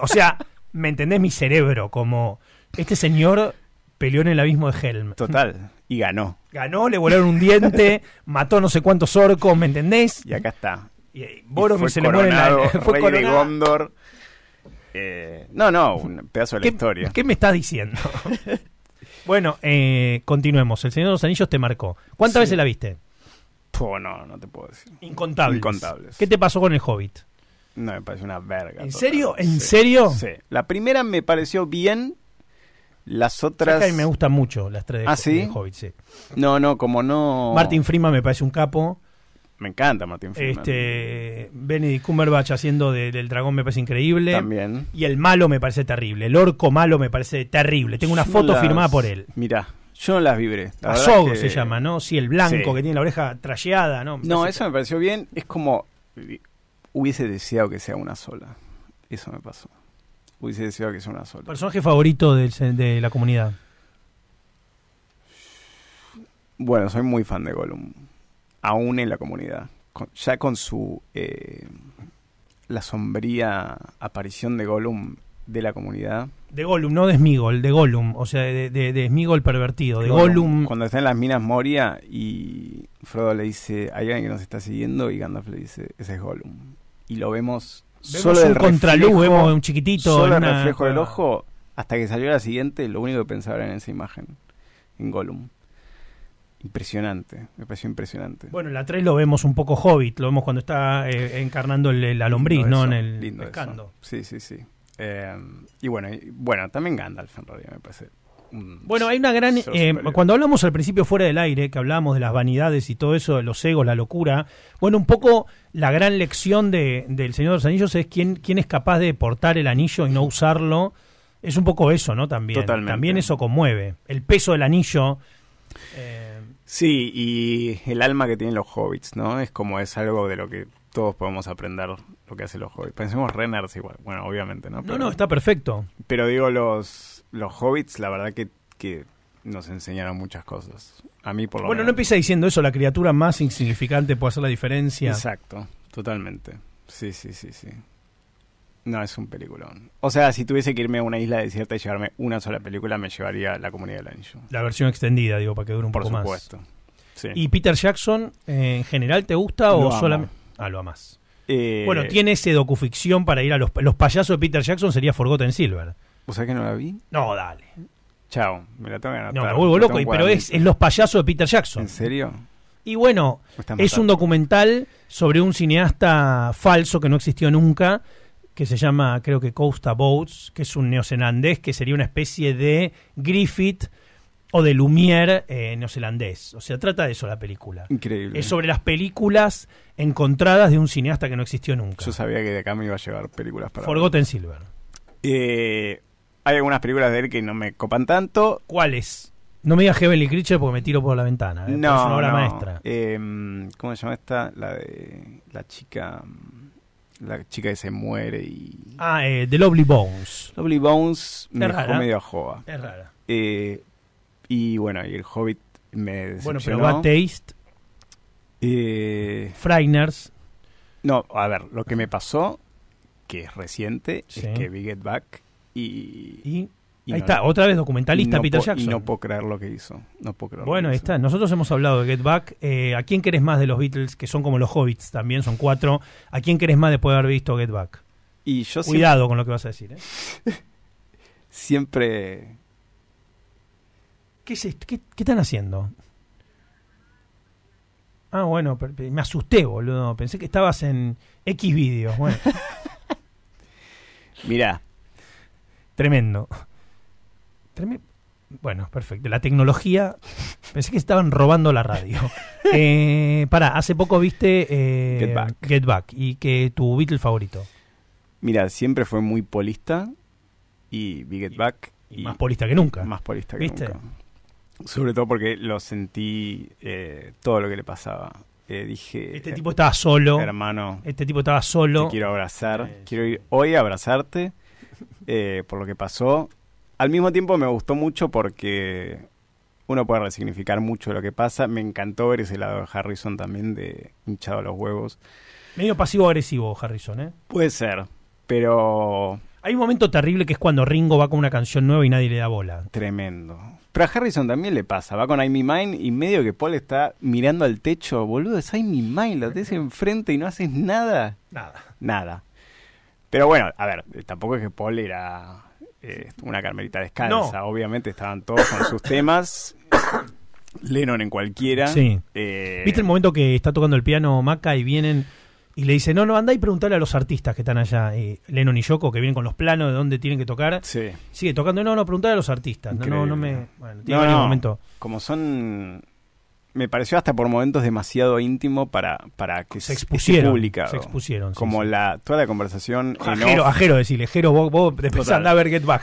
O sea, ¿me entendés mi cerebro? Como, este señor peleó en el abismo de Helm. Total. Y ganó. Ganó, le volaron un diente, mató no sé cuántos orcos, ¿me entendés? Y acá está. Y, eh, Boromir se le muere de Gondor no, no, un pedazo de la historia. ¿Qué me estás diciendo? bueno, eh, continuemos. El Señor de los Anillos te marcó. ¿Cuántas veces la viste? no, no te puedo decir. Incontables. ¿Qué te pasó con el Hobbit? No, me pareció una verga. ¿En serio? ¿En serio? Sí. La primera me pareció bien. Las otras. A me gustan mucho las tres de, ¿Ah, Hobbit, sí. No, no, como no. Martin Freeman me parece un capo. Me encanta Martín Freeman. Este, Benedict Cumberbatch haciendo del dragón me parece increíble. También. Y el malo me parece terrible. El orco malo me parece terrible. Tengo una foto firmada por él. Mirá, yo no las vibré. se llama, ¿no? Sí, el blanco que tiene la oreja tralleada, ¿no? No, eso me pareció bien. Es como hubiese deseado que sea una sola. Eso me pasó. Hubiese deseado que sea una sola. ¿Personaje favorito de, de la comunidad? Bueno, soy muy fan de Gollum aún en la comunidad. ya con su. Eh, la sombría aparición de Gollum de la comunidad. De Gollum, no de Smigol, de Gollum, o sea, de, de, pervertido, de Gollum. Cuando está en las minas Moria y Frodo le dice, hay alguien que nos está siguiendo y Gandalf le dice, ese es Gollum. Y lo vemos, solo un contraluz, vemos un chiquitito. Solo el reflejo del ojo, hasta que salió la siguiente, lo único que pensaba era en esa imagen, en Gollum impresionante, me pareció impresionante. Bueno, la 3 lo vemos un poco hobbit, lo vemos cuando está eh, encarnando el, la lombriz, ¿no? en el pescando. Sí, sí, sí. Eh, y bueno, bueno, también Gandalf en realidad me parece. bueno, hay una gran... Eh, cuando hablamos al principio fuera del aire, que hablábamos de las vanidades y todo eso, de los egos, la locura, bueno, un poco la gran lección de, del Señor de los Anillos es quién, quién es capaz de portar el anillo y no usarlo. Es un poco eso, ¿no? También. También eso conmueve. El peso del anillo. Sí, y el alma que tienen los hobbits, ¿no? Es como es algo de lo que todos podemos aprender lo que hacen los hobbits. Pensemos renners igual, bueno, obviamente, ¿no? no, no, está perfecto. Pero digo, los, los hobbits, la verdad que, que nos enseñaron muchas cosas. A mí por lo Bueno, no empieza diciendo eso, la criatura más insignificante puede hacer la diferencia. Exacto, totalmente. Sí, sí, sí, sí. No, es un peliculón. O sea, si tuviese que irme a una isla desierta y llevarme una sola película, me llevaría La Comunidad del Anillo. La versión extendida, digo, para que dure un Por supuesto. Sí. ¿Y Peter Jackson eh, en general te gusta o solamente...? Ah, lo amas. Eh... Bueno, tiene ese docuficción para ir a los... payasos de Peter Jackson sería Forgotten Silver. ¿O sea que no la vi? No, dale. Chao, me la tengo que anotar. No, me vuelvo loco, pero es, es, Los payasos de Peter Jackson. ¿En serio? Y bueno, es un documental sobre un cineasta falso que no existió nunca que se llama, creo que Costa Boats, que es un neozelandés, que sería una especie de Griffith o de Lumière eh, neozelandés. O sea, trata de eso la película. Increíble. Es sobre las películas encontradas de un cineasta que no existió nunca. Yo sabía que de acá me iba a llevar películas para. Forgotten Silver. Eh, hay algunas películas de él que no me copan tanto. ¿Cuáles? No me digas Heavenly Creature porque me tiro por la ventana. No. ¿eh? Es una obra maestra. Em, ¿Cómo se llama esta? La de la chica. Mm, la chica que se muere y... Ah, eh, The Lovely Bones. Lovely Bones me dejó medio joa. Es rara. Eh, y bueno, y el Hobbit me Bueno, pero Bad Taste. Eh, No, a ver, lo que me pasó, que es reciente, es que vi Get Back ¿Y? ahí está, otra vez documentalista Peter Jackson. Y no puedo creer lo que hizo. bueno, ahí está. Nosotros hemos hablado de Get Back. Eh, ¿A quién querés más de los Beatles, que son como los Hobbits también, son cuatro? ¿A quién querés más después de haber visto Get Back? Y yo Cuidado con lo que vas a decir. ¿eh? siempre... ¿Qué, están haciendo? Ah, bueno, me asusté, boludo. Pensé que estabas en X vídeos. Mirá. Tremendo. Bueno, perfecto. La tecnología. Pensé que estaban robando la radio. Eh, para hace poco viste eh, Get, Back. y que tu Beatle favorito. Mira, siempre fue muy polista y vi Get Back. Y, más polista que nunca. Más polista que Sobre todo porque lo sentí eh, todo lo que le pasaba. dije. Este tipo estaba solo. Hermano. Este tipo estaba solo. quiero abrazar. Quiero ir hoy a abrazarte por lo que pasó al mismo tiempo me gustó mucho porque uno puede resignificar mucho lo que pasa. Me encantó ver ese lado de Harrison también de hinchado a los huevos. Medio pasivo-agresivo Harrison, ¿eh? Puede ser, pero... Hay un momento terrible que es cuando Ringo va con una canción nueva y nadie le da bola. Tremendo. Pero a Harrison también le pasa. Va con I'm mind y medio que Paul está mirando al techo. Boludo, es I'm mind. lo tenés enfrente y no haces nada. Nada. Nada. Pero bueno, a ver, tampoco es que Paul era eh, una Carmelita descalza. Obviamente estaban todos con sus temas. Lennon en cualquiera. Sí. Eh, ¿Viste el momento que está tocando el piano Maca y vienen y le dicen no, no, anda y preguntale a los artistas que están allá, eh, Lennon y Yoko, que vienen con los planos de dónde tienen que tocar. Sí. Sigue tocando, no, no, preguntale a los artistas. No, no, me... Bueno, tiene momento. Como son me pareció hasta por momentos demasiado íntimo para, para que se expusiera. Se expusieron. como La, toda la conversación. Ajero, off, decirle, ajero, vos, después anda a ver Get Back,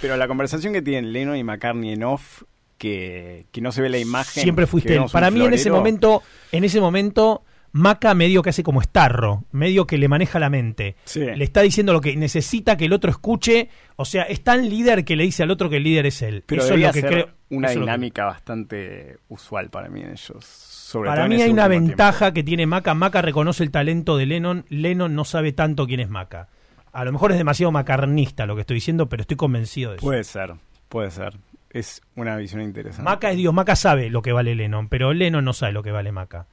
Pero la conversación que tienen Leno y McCartney en off, que, no se ve la imagen. Siempre fuiste Para mí en ese momento, en ese momento Maca medio que hace como estarro, medio que le maneja la mente. Le está diciendo lo que necesita que el otro escuche. O sea, es tan líder que le dice al otro que el líder es él. Pero eso es lo que ser Una dinámica bastante usual para mí ellos. para mí hay una ventaja que tiene Maca. Maca reconoce el talento de Lennon. Lennon no sabe tanto quién es Maca. A lo mejor es demasiado macarnista lo que estoy diciendo, pero estoy convencido de eso. Puede ser, puede ser. Es una visión interesante. Maca es Dios, Maca sabe lo que vale Lennon, pero Lennon no sabe lo que vale Maca.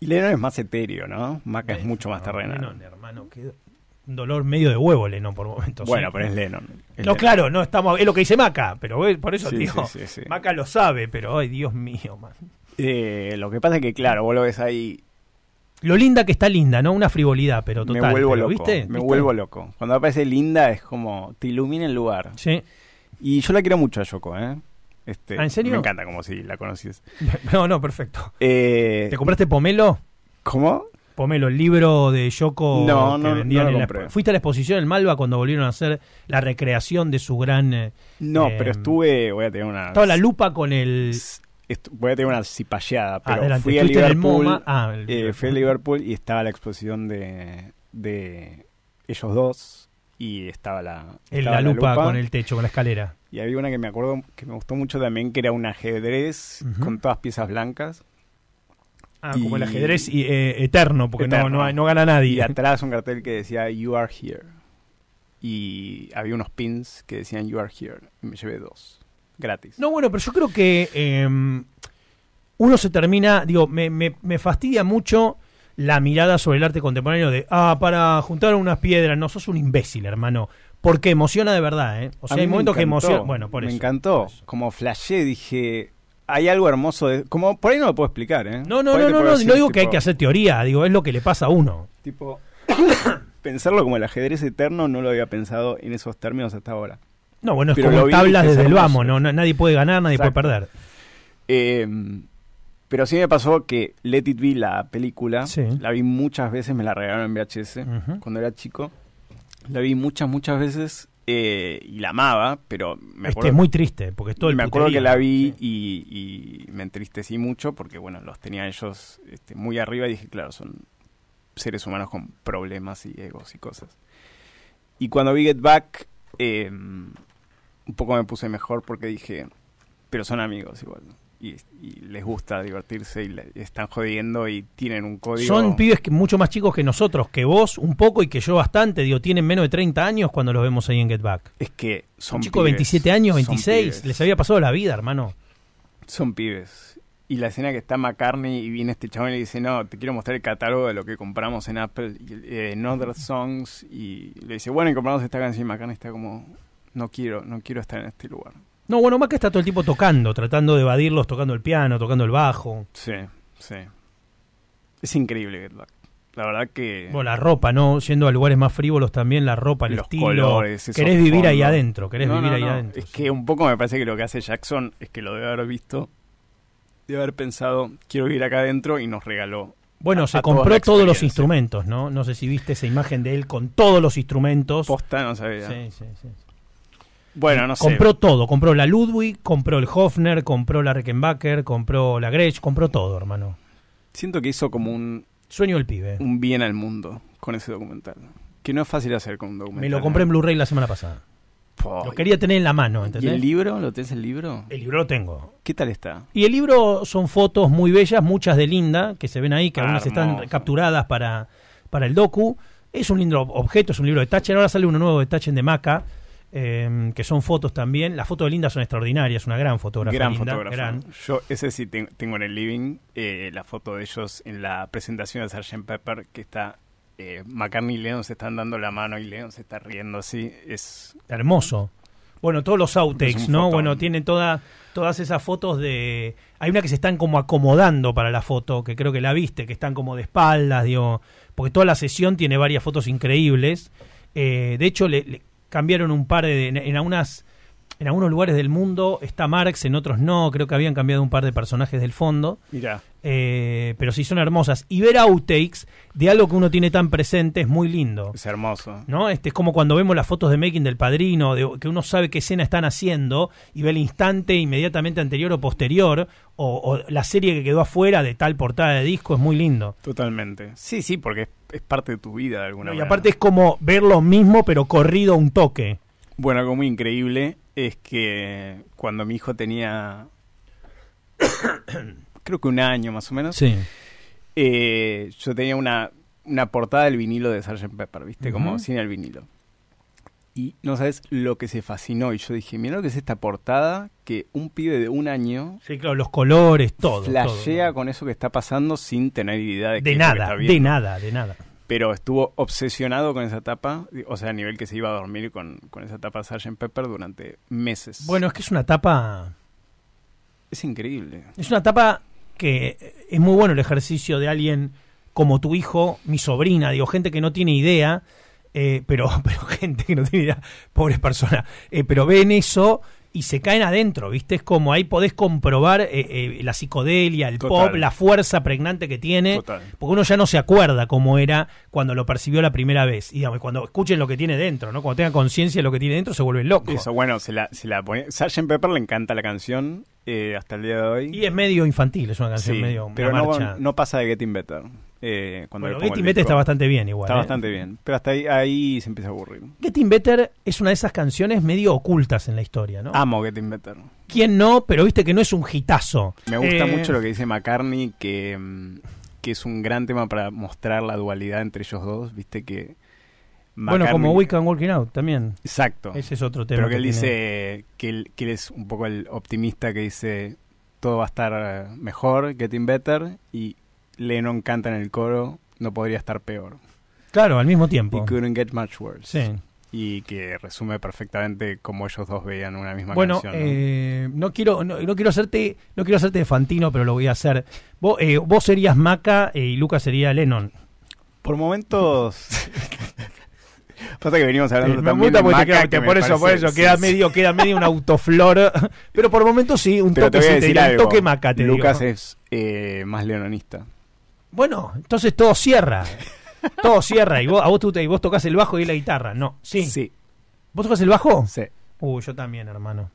Y Lennon es más etéreo, ¿no? Maca es, mucho más no, terreno. Lennon, hermano, qué dolor medio de huevo Lennon por momentos. ¿eh? Bueno, pero es Lennon. no, claro, no estamos. Es lo que dice Maca, pero por eso, tío. Maca lo sabe, pero ay, Dios mío, man. Eh, lo que pasa es que, claro, vos lo ves ahí. Lo linda que está linda, ¿no? Una frivolidad, pero total. Me vuelvo loco. ¿viste? Me vuelvo loco. Cuando aparece linda es como. Te ilumina el lugar. Sí. Y yo la quiero mucho a Yoko, ¿eh? Este, ¿Ah, me encanta como si la conocieses No, no, perfecto. Eh, ¿Te compraste Pomelo? ¿Cómo? Pomelo, el libro de Yoko no, no, no en ¿Fuiste a la exposición del Malva cuando volvieron a hacer la recreación de su gran. Eh, no, pero em, estuve. Voy a tener una. Estaba la lupa con el. Voy a tener una cipayeada, ah, fui a ah, eh, Liverpool. y estaba la exposición de, ellos dos y estaba la. la, lupa, con el techo, con la escalera. Y había una que me acuerdo que me gustó mucho también, que era un ajedrez con todas piezas blancas. Ah, como el ajedrez eh, eterno, porque No, gana nadie. Y atrás un cartel que decía You are here. Y había unos pins que decían You are here. Y me llevé dos. Gratis. No, bueno, pero yo creo que em, uno se termina, digo, me, me, me fastidia mucho la mirada sobre el arte contemporáneo de, ah, para juntar unas piedras, no, sos un imbécil, hermano porque emociona de verdad, ¿eh? O sea, hay momentos que emociona. Bueno, por me eso. Me encantó. Como flashé, dije. Hay algo hermoso. como por ahí no lo puedo explicar, ¿eh? No, no, no, no, no, digo que hay que hacer teoría, digo, es lo que le pasa a uno. Tipo, pensarlo como el ajedrez eterno no lo había pensado en esos términos hasta ahora. No, bueno, es como tablas desde el vamos, ¿no? nadie puede ganar, nadie puede perder. Em, pero sí me pasó que Let It Be, la película, la vi muchas veces, me la regalaron en VHS cuando era chico. La vi muchas, muchas veces eh, y la amaba, pero me este, acuerdo. es muy triste, porque todo el Me acuerdo que la vi y, me entristecí mucho porque, bueno, los tenía ellos este, muy arriba y dije, claro, son seres humanos con problemas y egos y cosas. Y cuando vi Get Back, em, un poco me puse mejor porque dije, pero son amigos igual y, les gusta divertirse y, están jodiendo y tienen un código. Son pibes que, mucho más chicos que nosotros, que vos un poco y que yo bastante, digo, tienen menos de 30 años cuando los vemos ahí en Get Back. Es que son chicos de 27 años, 26, les había pasado la vida, hermano. Son pibes. Y la escena que está McCartney y viene este chabón y le dice, no, te quiero mostrar el catálogo de lo que compramos en Apple, eh, en Other Songs, y le dice, bueno, y compramos esta canción y McCartney está como, no quiero, no quiero estar en este lugar no, bueno, más que está todo el tipo tocando, tratando de evadirlos, tocando el piano, tocando el bajo. Sí, sí. Es increíble La verdad que. Bueno, la ropa, ¿no? Yendo a lugares más frívolos también, la ropa, el los estilo. Colores, querés vivir ahí adentro, querés vivir ahí adentro. Es que un poco me parece que lo que hace Jackson es que lo debe haber visto, debe haber pensado, quiero vivir acá adentro y nos regaló. Bueno, se compró todos los instrumentos, ¿no? No sé si viste esa imagen de él con todos los instrumentos. Posta, no sabía. sí, sí. sí. Bueno, no sé. Compró todo, compró la Ludwig, compró el Hofner, compró la Reckenbacher compró la Gretsch, compró todo, hermano. Siento que hizo como un... Sueño del pibe. Un bien al mundo con ese documental. Que no es fácil hacer con un documental. Me lo compré ¿eh? en Blu-ray la semana pasada. lo quería tener en la mano, ¿entendés? ¿Y el libro? ¿Lo tenés el libro? El libro lo tengo. ¿Qué tal está? Y el libro son fotos muy bellas, muchas de Linda, que se ven ahí, que algunas están capturadas para, para el docu. Es un lindo objeto, es un libro de Tachen. Ahora sale uno nuevo de Tachen de Maca, Em, que son fotos también. Las fotos de Linda son extraordinarias, una gran fotógrafa. Gran Yo ese sí tengo en el living eh, la foto de ellos en la presentación de Sgt. Pepper, que está eh, McCartney y Leon se están dando la mano y León se está riendo así. Es hermoso. Bueno, todos los outtakes, ¿no? Bueno, tienen todas esas fotos de... Hay una que se están como acomodando para la foto, que creo que la viste, que están como de espaldas, digo... Porque toda la sesión tiene varias fotos increíbles. Eh, de hecho, le cambiaron un par de. En, algunas, en algunos lugares del mundo está Marx, en otros no. Creo que habían cambiado un par de personajes del fondo. mira eh, pero sí son hermosas. Y ver outtakes de algo que uno tiene tan presente es muy lindo. Es hermoso. ¿No? Este es como cuando vemos las fotos de making del padrino, de, que uno sabe qué escena están haciendo y ve el instante inmediatamente anterior o posterior, o, la serie que quedó afuera de tal portada de disco, es muy lindo. Totalmente. Sí, sí, porque es parte de tu vida de alguna manera. Y aparte es como ver lo mismo pero corrido un toque. Bueno, algo muy increíble es que cuando mi hijo tenía creo que un año más o menos, sí. Eh, yo tenía una, una portada del vinilo de Sgt. Pepper, ¿viste? Como sin el vinilo y no sabes lo que se fascinó. Y yo dije, mira lo que es esta portada, que un pibe de un año. Sí, claro, los colores, todo. Flashea con eso que está pasando sin tener idea de, qué nada, es que De nada, de nada. Pero estuvo obsesionado con esa tapa, o sea, a nivel que se iba a dormir con, esa tapa Sgt. Pepper durante meses. Bueno, es que es una tapa. Es increíble. Es una tapa que eh, es muy bueno el ejercicio de alguien como tu hijo, mi sobrina, digo, gente que no tiene idea eh, pero, pero gente que no tiene idea, pobres personas, eh, pero ven eso y se caen adentro, ¿viste? Es como ahí podés comprobar eh, la psicodelia, el pop, la fuerza pregnante que tiene, porque uno ya no se acuerda cómo era cuando lo percibió la primera vez. Y cuando escuchen lo que tiene dentro, ¿no? Cuando tengan conciencia de lo que tiene dentro, se vuelve loco. Eso, bueno, se la, Pepper le encanta la canción hasta el día de hoy. Y es medio infantil, es una canción medio... Pero no pasa de Getting Better. Eh, getting Better está bastante bien igual. Está ¿eh? bastante bien, pero hasta ahí, se empieza a aburrir. Getting Better es una de esas canciones medio ocultas en la historia, ¿no? Amo Getting Better. ¿Quién no? Pero viste que no es un hitazo. Me gusta eh, mucho lo que dice McCartney, mm, que, es un gran tema para mostrar la dualidad entre ellos dos, viste que... Bueno, como We Can Working Out también. Exacto. Ese es otro tema. Pero que, él dice que que él es un poco el optimista que dice todo va a estar mejor, getting better, y Lennon canta en el coro, no podría estar peor. Claro, al mismo tiempo. couldn't get much worse. Y que resume perfectamente cómo ellos dos veían una misma bueno, canción. Bueno, eh, ¿no? quiero, no, quiero hacerte, no quiero hacerte de Fantino, pero lo voy a hacer. Vos, eh, vos serías Maca eh, y Lucas sería Lennon. Por momentos. Pasa que venimos hablando también Maca, por eso, por eso, queda medio, queda medio un autoflor. pero por momentos sí, un toque, Maca, Lucas es más leononista. Bueno, entonces todo cierra. todo cierra. Y vos, a vos, tú, y vos tocas el bajo y la guitarra. No, sí. Sí. ¿Vos tocas el bajo? Sí. Uh, yo también, hermano.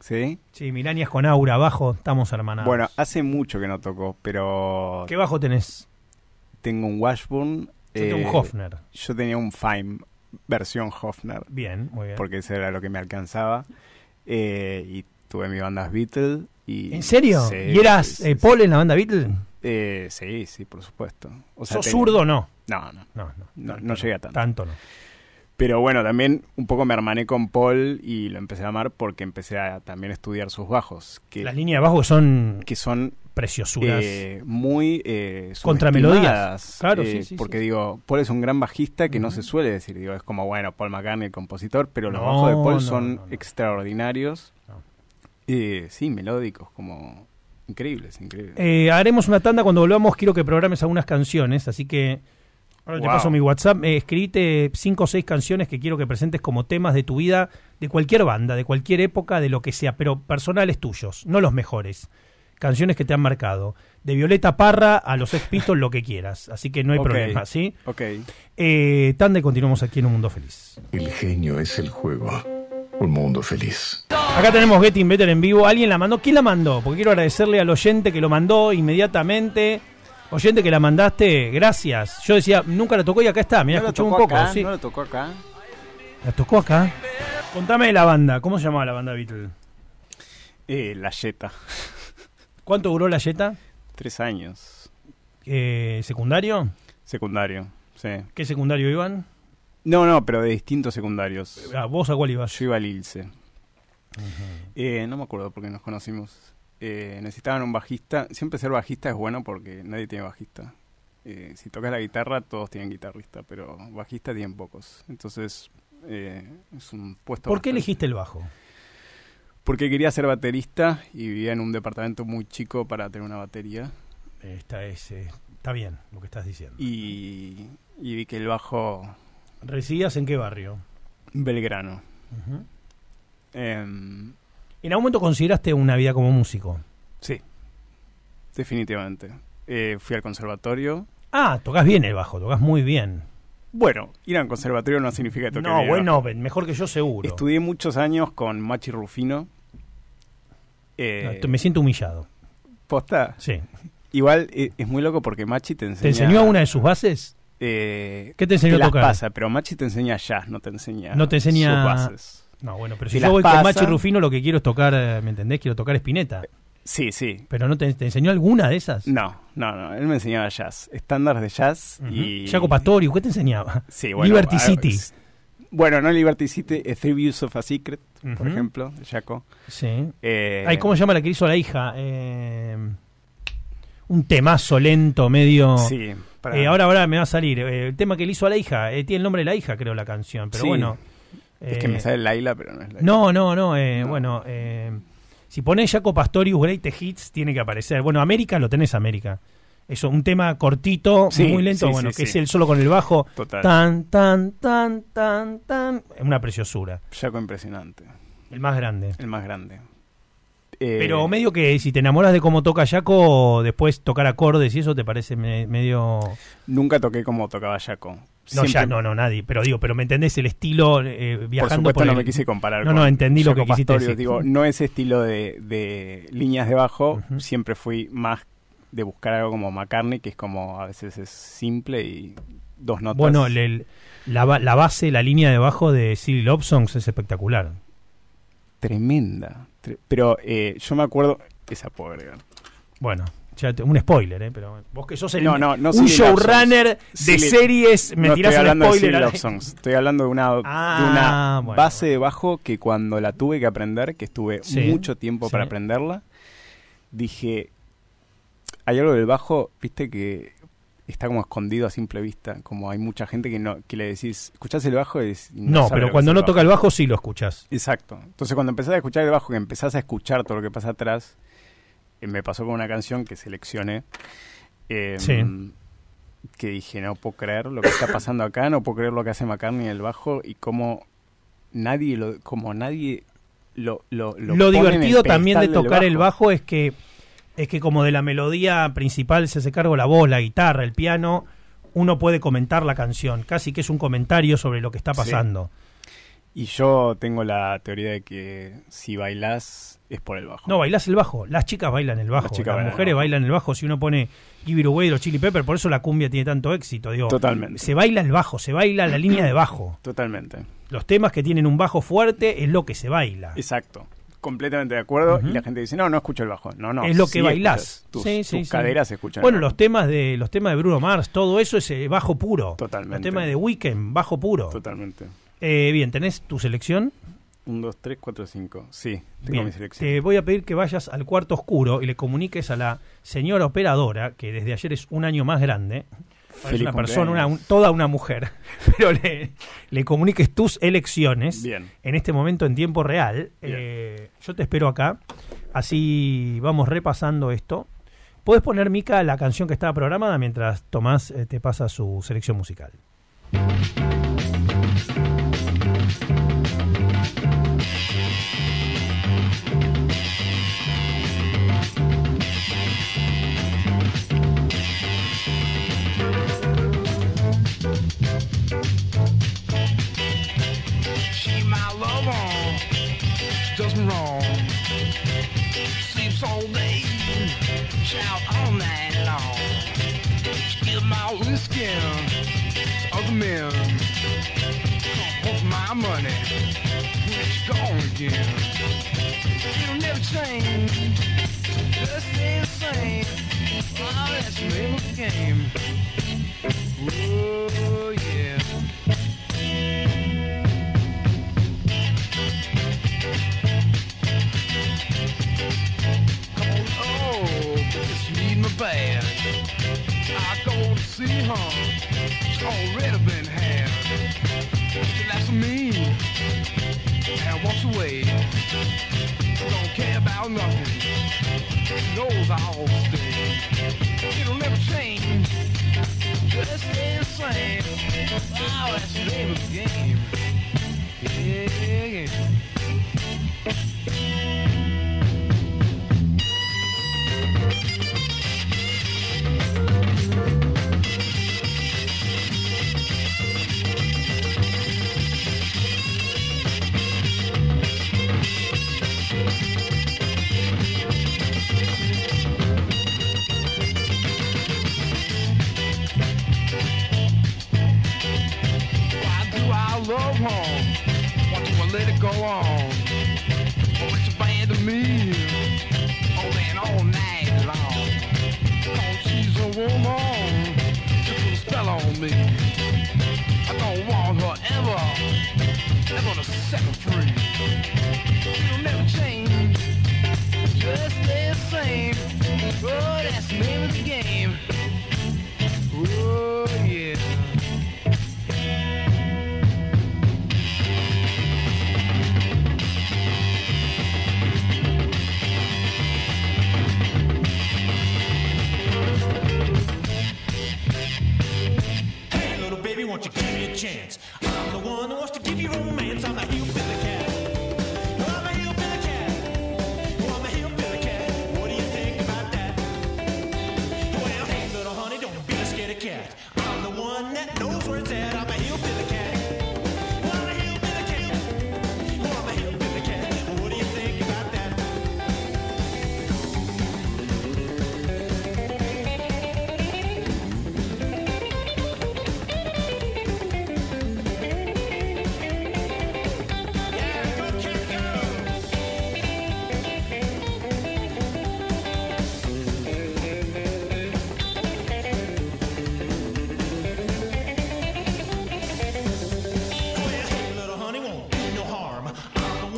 ¿Sí? Sí, Milanias con Aura, bajo, estamos hermanados. Bueno, hace mucho que no toco, pero. ¿Qué bajo tenés? Tengo un Washburn. Yo tengo un eh, Hofner. Yo tenía un Fime, versión Hofner. Bien, muy bien. Porque eso era lo que me alcanzaba. Eh, y tuve mi banda Beatles. ¿En serio? ¿Y eras eh, Paul en la banda Beatles? Eh, sí, sí, por supuesto. O sea, ¿Sos zurdo o no? No, no. No, no, no, llegué a tanto. Tanto no. Pero bueno, también un poco me hermané con Paul y lo empecé a amar porque empecé a también estudiar sus bajos. Las líneas de bajo son... Que son... Preciosuras. Eh, muy... Eh, Contramelodías. Claro, sí, eh, Porque digo, Paul es un gran bajista que no se suele decir. Digo, es como, bueno, Paul McCartney, el compositor, pero los bajos de Paul son extraordinarios. sí, melódicos, como Increíbles, increíbles. Eh, haremos una tanda cuando volvamos. Quiero que programes algunas canciones, así que ahora te paso mi WhatsApp. Eh, escribite cinco o seis canciones que quiero que presentes como temas de tu vida, de cualquier banda, de cualquier época, de lo que sea, pero personales tuyos, no los mejores. Canciones que te han marcado. De Violeta Parra a los Espíritus lo que quieras. Así que no hay problema, ¿sí? Ok. Eh, tanda y continuamos aquí en Un Mundo Feliz. El genio es el juego un mundo feliz. Acá tenemos Getting Better en vivo. ¿Alguien la mandó? ¿Quién la mandó? Porque quiero agradecerle al oyente que lo mandó inmediatamente. Oyente que la mandaste, gracias. Yo decía, nunca la tocó y acá está. Mira, no escuchó un poco. No la tocó acá. ¿La tocó acá? Contame la banda. ¿Cómo se llamaba la banda Beatle? Eh, la Yeta. ¿Cuánto duró la Yeta? Tres años. Eh, ¿Secundario? Secundario, sí. ¿Qué secundario Iván? No, no, pero de distintos secundarios. ¿A ah, vos a cuál ibas? Yo iba al Ilse. Eh, no me acuerdo porque nos conocimos. Eh, necesitaban un bajista. Siempre ser bajista es bueno porque nadie tiene bajista. Eh, si tocas la guitarra, todos tienen guitarrista, pero bajista tienen pocos. Entonces, es un puesto. ¿Por qué elegiste el bajo? Porque quería ser baterista y vivía en un departamento muy chico para tener una batería. es, está bien lo que estás diciendo. y vi que el bajo ¿Residías en qué barrio? Belgrano. Em, ¿En algún momento consideraste una vida como músico? Sí, definitivamente. Eh, fui al conservatorio. Ah, tocas bien el bajo, tocas muy bien. Bueno, ir al conservatorio no significa tocar. No, bueno, mejor que yo seguro. Estudié muchos años con Machi Rufino. Eh, ah, me siento humillado. ¿Posta? Sí. Igual eh, es, muy loco porque Machi te enseñó ¿Te enseñó una de sus bases? Eh, ¿Qué te enseñó a tocar? pasa, pero Machi te enseña jazz, no te enseña. No te enseña. Sus No, bueno, pero si, yo voy con Machi Rufino, lo que quiero es tocar, eh, ¿me entendés? Quiero tocar Spinetta. Eh, sí, sí. ¿Pero no te, enseñó alguna de esas? No, no, no. Él me enseñaba jazz, estándares de jazz y. Jaco Pastorius, ¿qué te enseñaba? Sí, bueno. Liberty City. Bueno, no Liberty City, Three Views of a Secret, por ejemplo, de Jaco. Sí. Eh... ¿Cómo se llama la que hizo la hija? Un temazo lento, medio. Sí. Eh, ahora, ahora me va a salir. Eh, el tema que le hizo a la hija, eh, tiene el nombre de la hija, creo, la canción, pero bueno. Es que me sale Laila, pero no es Laila. No, no, no, bueno. si pones Jaco Pastorius Great Hits, tiene que aparecer. Bueno, América lo tenés, América. Eso, un tema cortito, muy lento, bueno, que es el solo con el bajo. Total. Tan, tan, tan, tan, tan. Una preciosura. Jaco impresionante. El más grande. El más grande. Eh, pero medio que si te enamoras de cómo toca Jaco, después tocar acordes y eso te parece medio... Nunca toqué como tocaba Jaco. No, ya, no, no, nadie. Pero digo, pero me entendés el estilo eh, viajando. Por supuesto, no me quise comparar. No, no, entendí lo que quisiste decir. no ese estilo de, líneas de bajo. Siempre fui más de buscar algo como McCartney, que es como a veces es simple y dos notas. Bueno, la, la, base, la línea de bajo de Silly Lobsongs es espectacular. Tremenda. Pero eh, yo me acuerdo. Esa pobre. Bueno, ya te, un spoiler, ¿eh? Pero vos que sos un showrunner de series, me tirás un spoiler. De Estoy hablando de una, una ah, base de bajo que cuando la tuve que aprender, que estuve mucho tiempo para aprenderla, dije, hay algo del bajo, viste que está como escondido a simple vista. Como hay mucha gente que no que le decís, ¿escuchás el bajo? es no, pero cuando no toca el bajo sí lo escuchas Exacto. Entonces cuando empezás a escuchar el bajo, que empezás a escuchar todo lo que pasa atrás, eh, me pasó con una canción que seleccioné. Em, que dije, no puedo creer lo que está pasando acá, no puedo creer lo que hace McCartney en el bajo y nadie lo, como nadie lo, lo, lo, lo divertido también de tocar el bajo es que es que como de la melodía principal se hace cargo la voz, la guitarra, el piano, uno puede comentar la canción, casi que es un comentario sobre lo que está pasando. Y yo tengo la teoría de que si bailás es por el bajo. No, bailás el bajo. Las chicas bailan el bajo. Las, mujeres bailan el bajo. Si uno pone Give It Chili Pepper, por eso la cumbia tiene tanto éxito. Digo, Totalmente. Se baila el bajo, se baila la línea de bajo. Totalmente. Los temas que tienen un bajo fuerte es lo que se baila. Exacto completamente de acuerdo. Y la gente dice, no, no escucho el bajo. No, no. Es lo que bailás. Tus, caderas escuchan. Bueno, los temas, de, los temas de Bruno Mars, todo eso es eh, bajo puro. Totalmente. Los temas de The bajo puro. Totalmente. Eh, bien, ¿tenés tu selección? Un, dos, tres, cuatro, cinco. Sí, tengo mi selección. Te voy a pedir que vayas al cuarto oscuro y le comuniques a la señora operadora, que desde ayer es un año más grande, una persona, toda una mujer, pero le, comuniques tus elecciones en este momento en tiempo real. Eh, yo te espero acá, así vamos repasando esto. Puedes poner, Mica, la canción que estaba programada mientras Tomás eh, te pasa su selección musical. skin of men. Off my money, it's gone again. It'll never change. Just stay the same. Oh, that's a my game. Oh yeah. Come on, oh, just need my bag. I go to see her. She's already been had. She laughs and walks away. don't care about nothing. She knows I'll stay. It'll never change. Just that's the name of the game. Yeah, yeah. wrong. Want to let it go on. Oh, it's bad to me. Oh, and all night long. Cause she's a woman. She put a spell on me. I don't want her ever, ever to set me free. She'll never change. Just the same. Oh, that's the name of the game. won't you give me a chance? I'm the one who wants to give you romance. I'm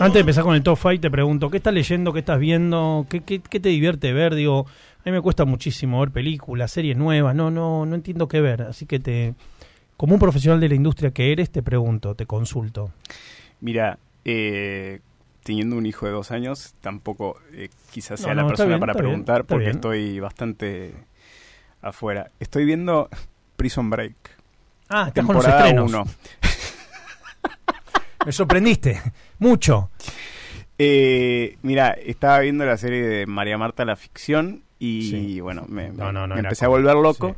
Antes de empezar con el top fight te pregunto, ¿qué estás leyendo? ¿Qué estás viendo? ¿Qué, qué, te divierte ver? Digo, a mí me cuesta muchísimo ver películas, series nuevas, no, no, no entiendo qué ver. Así que te, como un profesional de la industria que eres, te pregunto, te consulto. Mira, eh, teniendo un hijo de dos años, tampoco eh, quizás sea la persona para preguntar porque estoy bastante afuera. Estoy viendo Prison Break. Ah, estás los Uno. Me sorprendiste. Mucho. Eh, mira, estaba viendo la serie de María Marta la ficción y bueno, me, empecé a volver loco.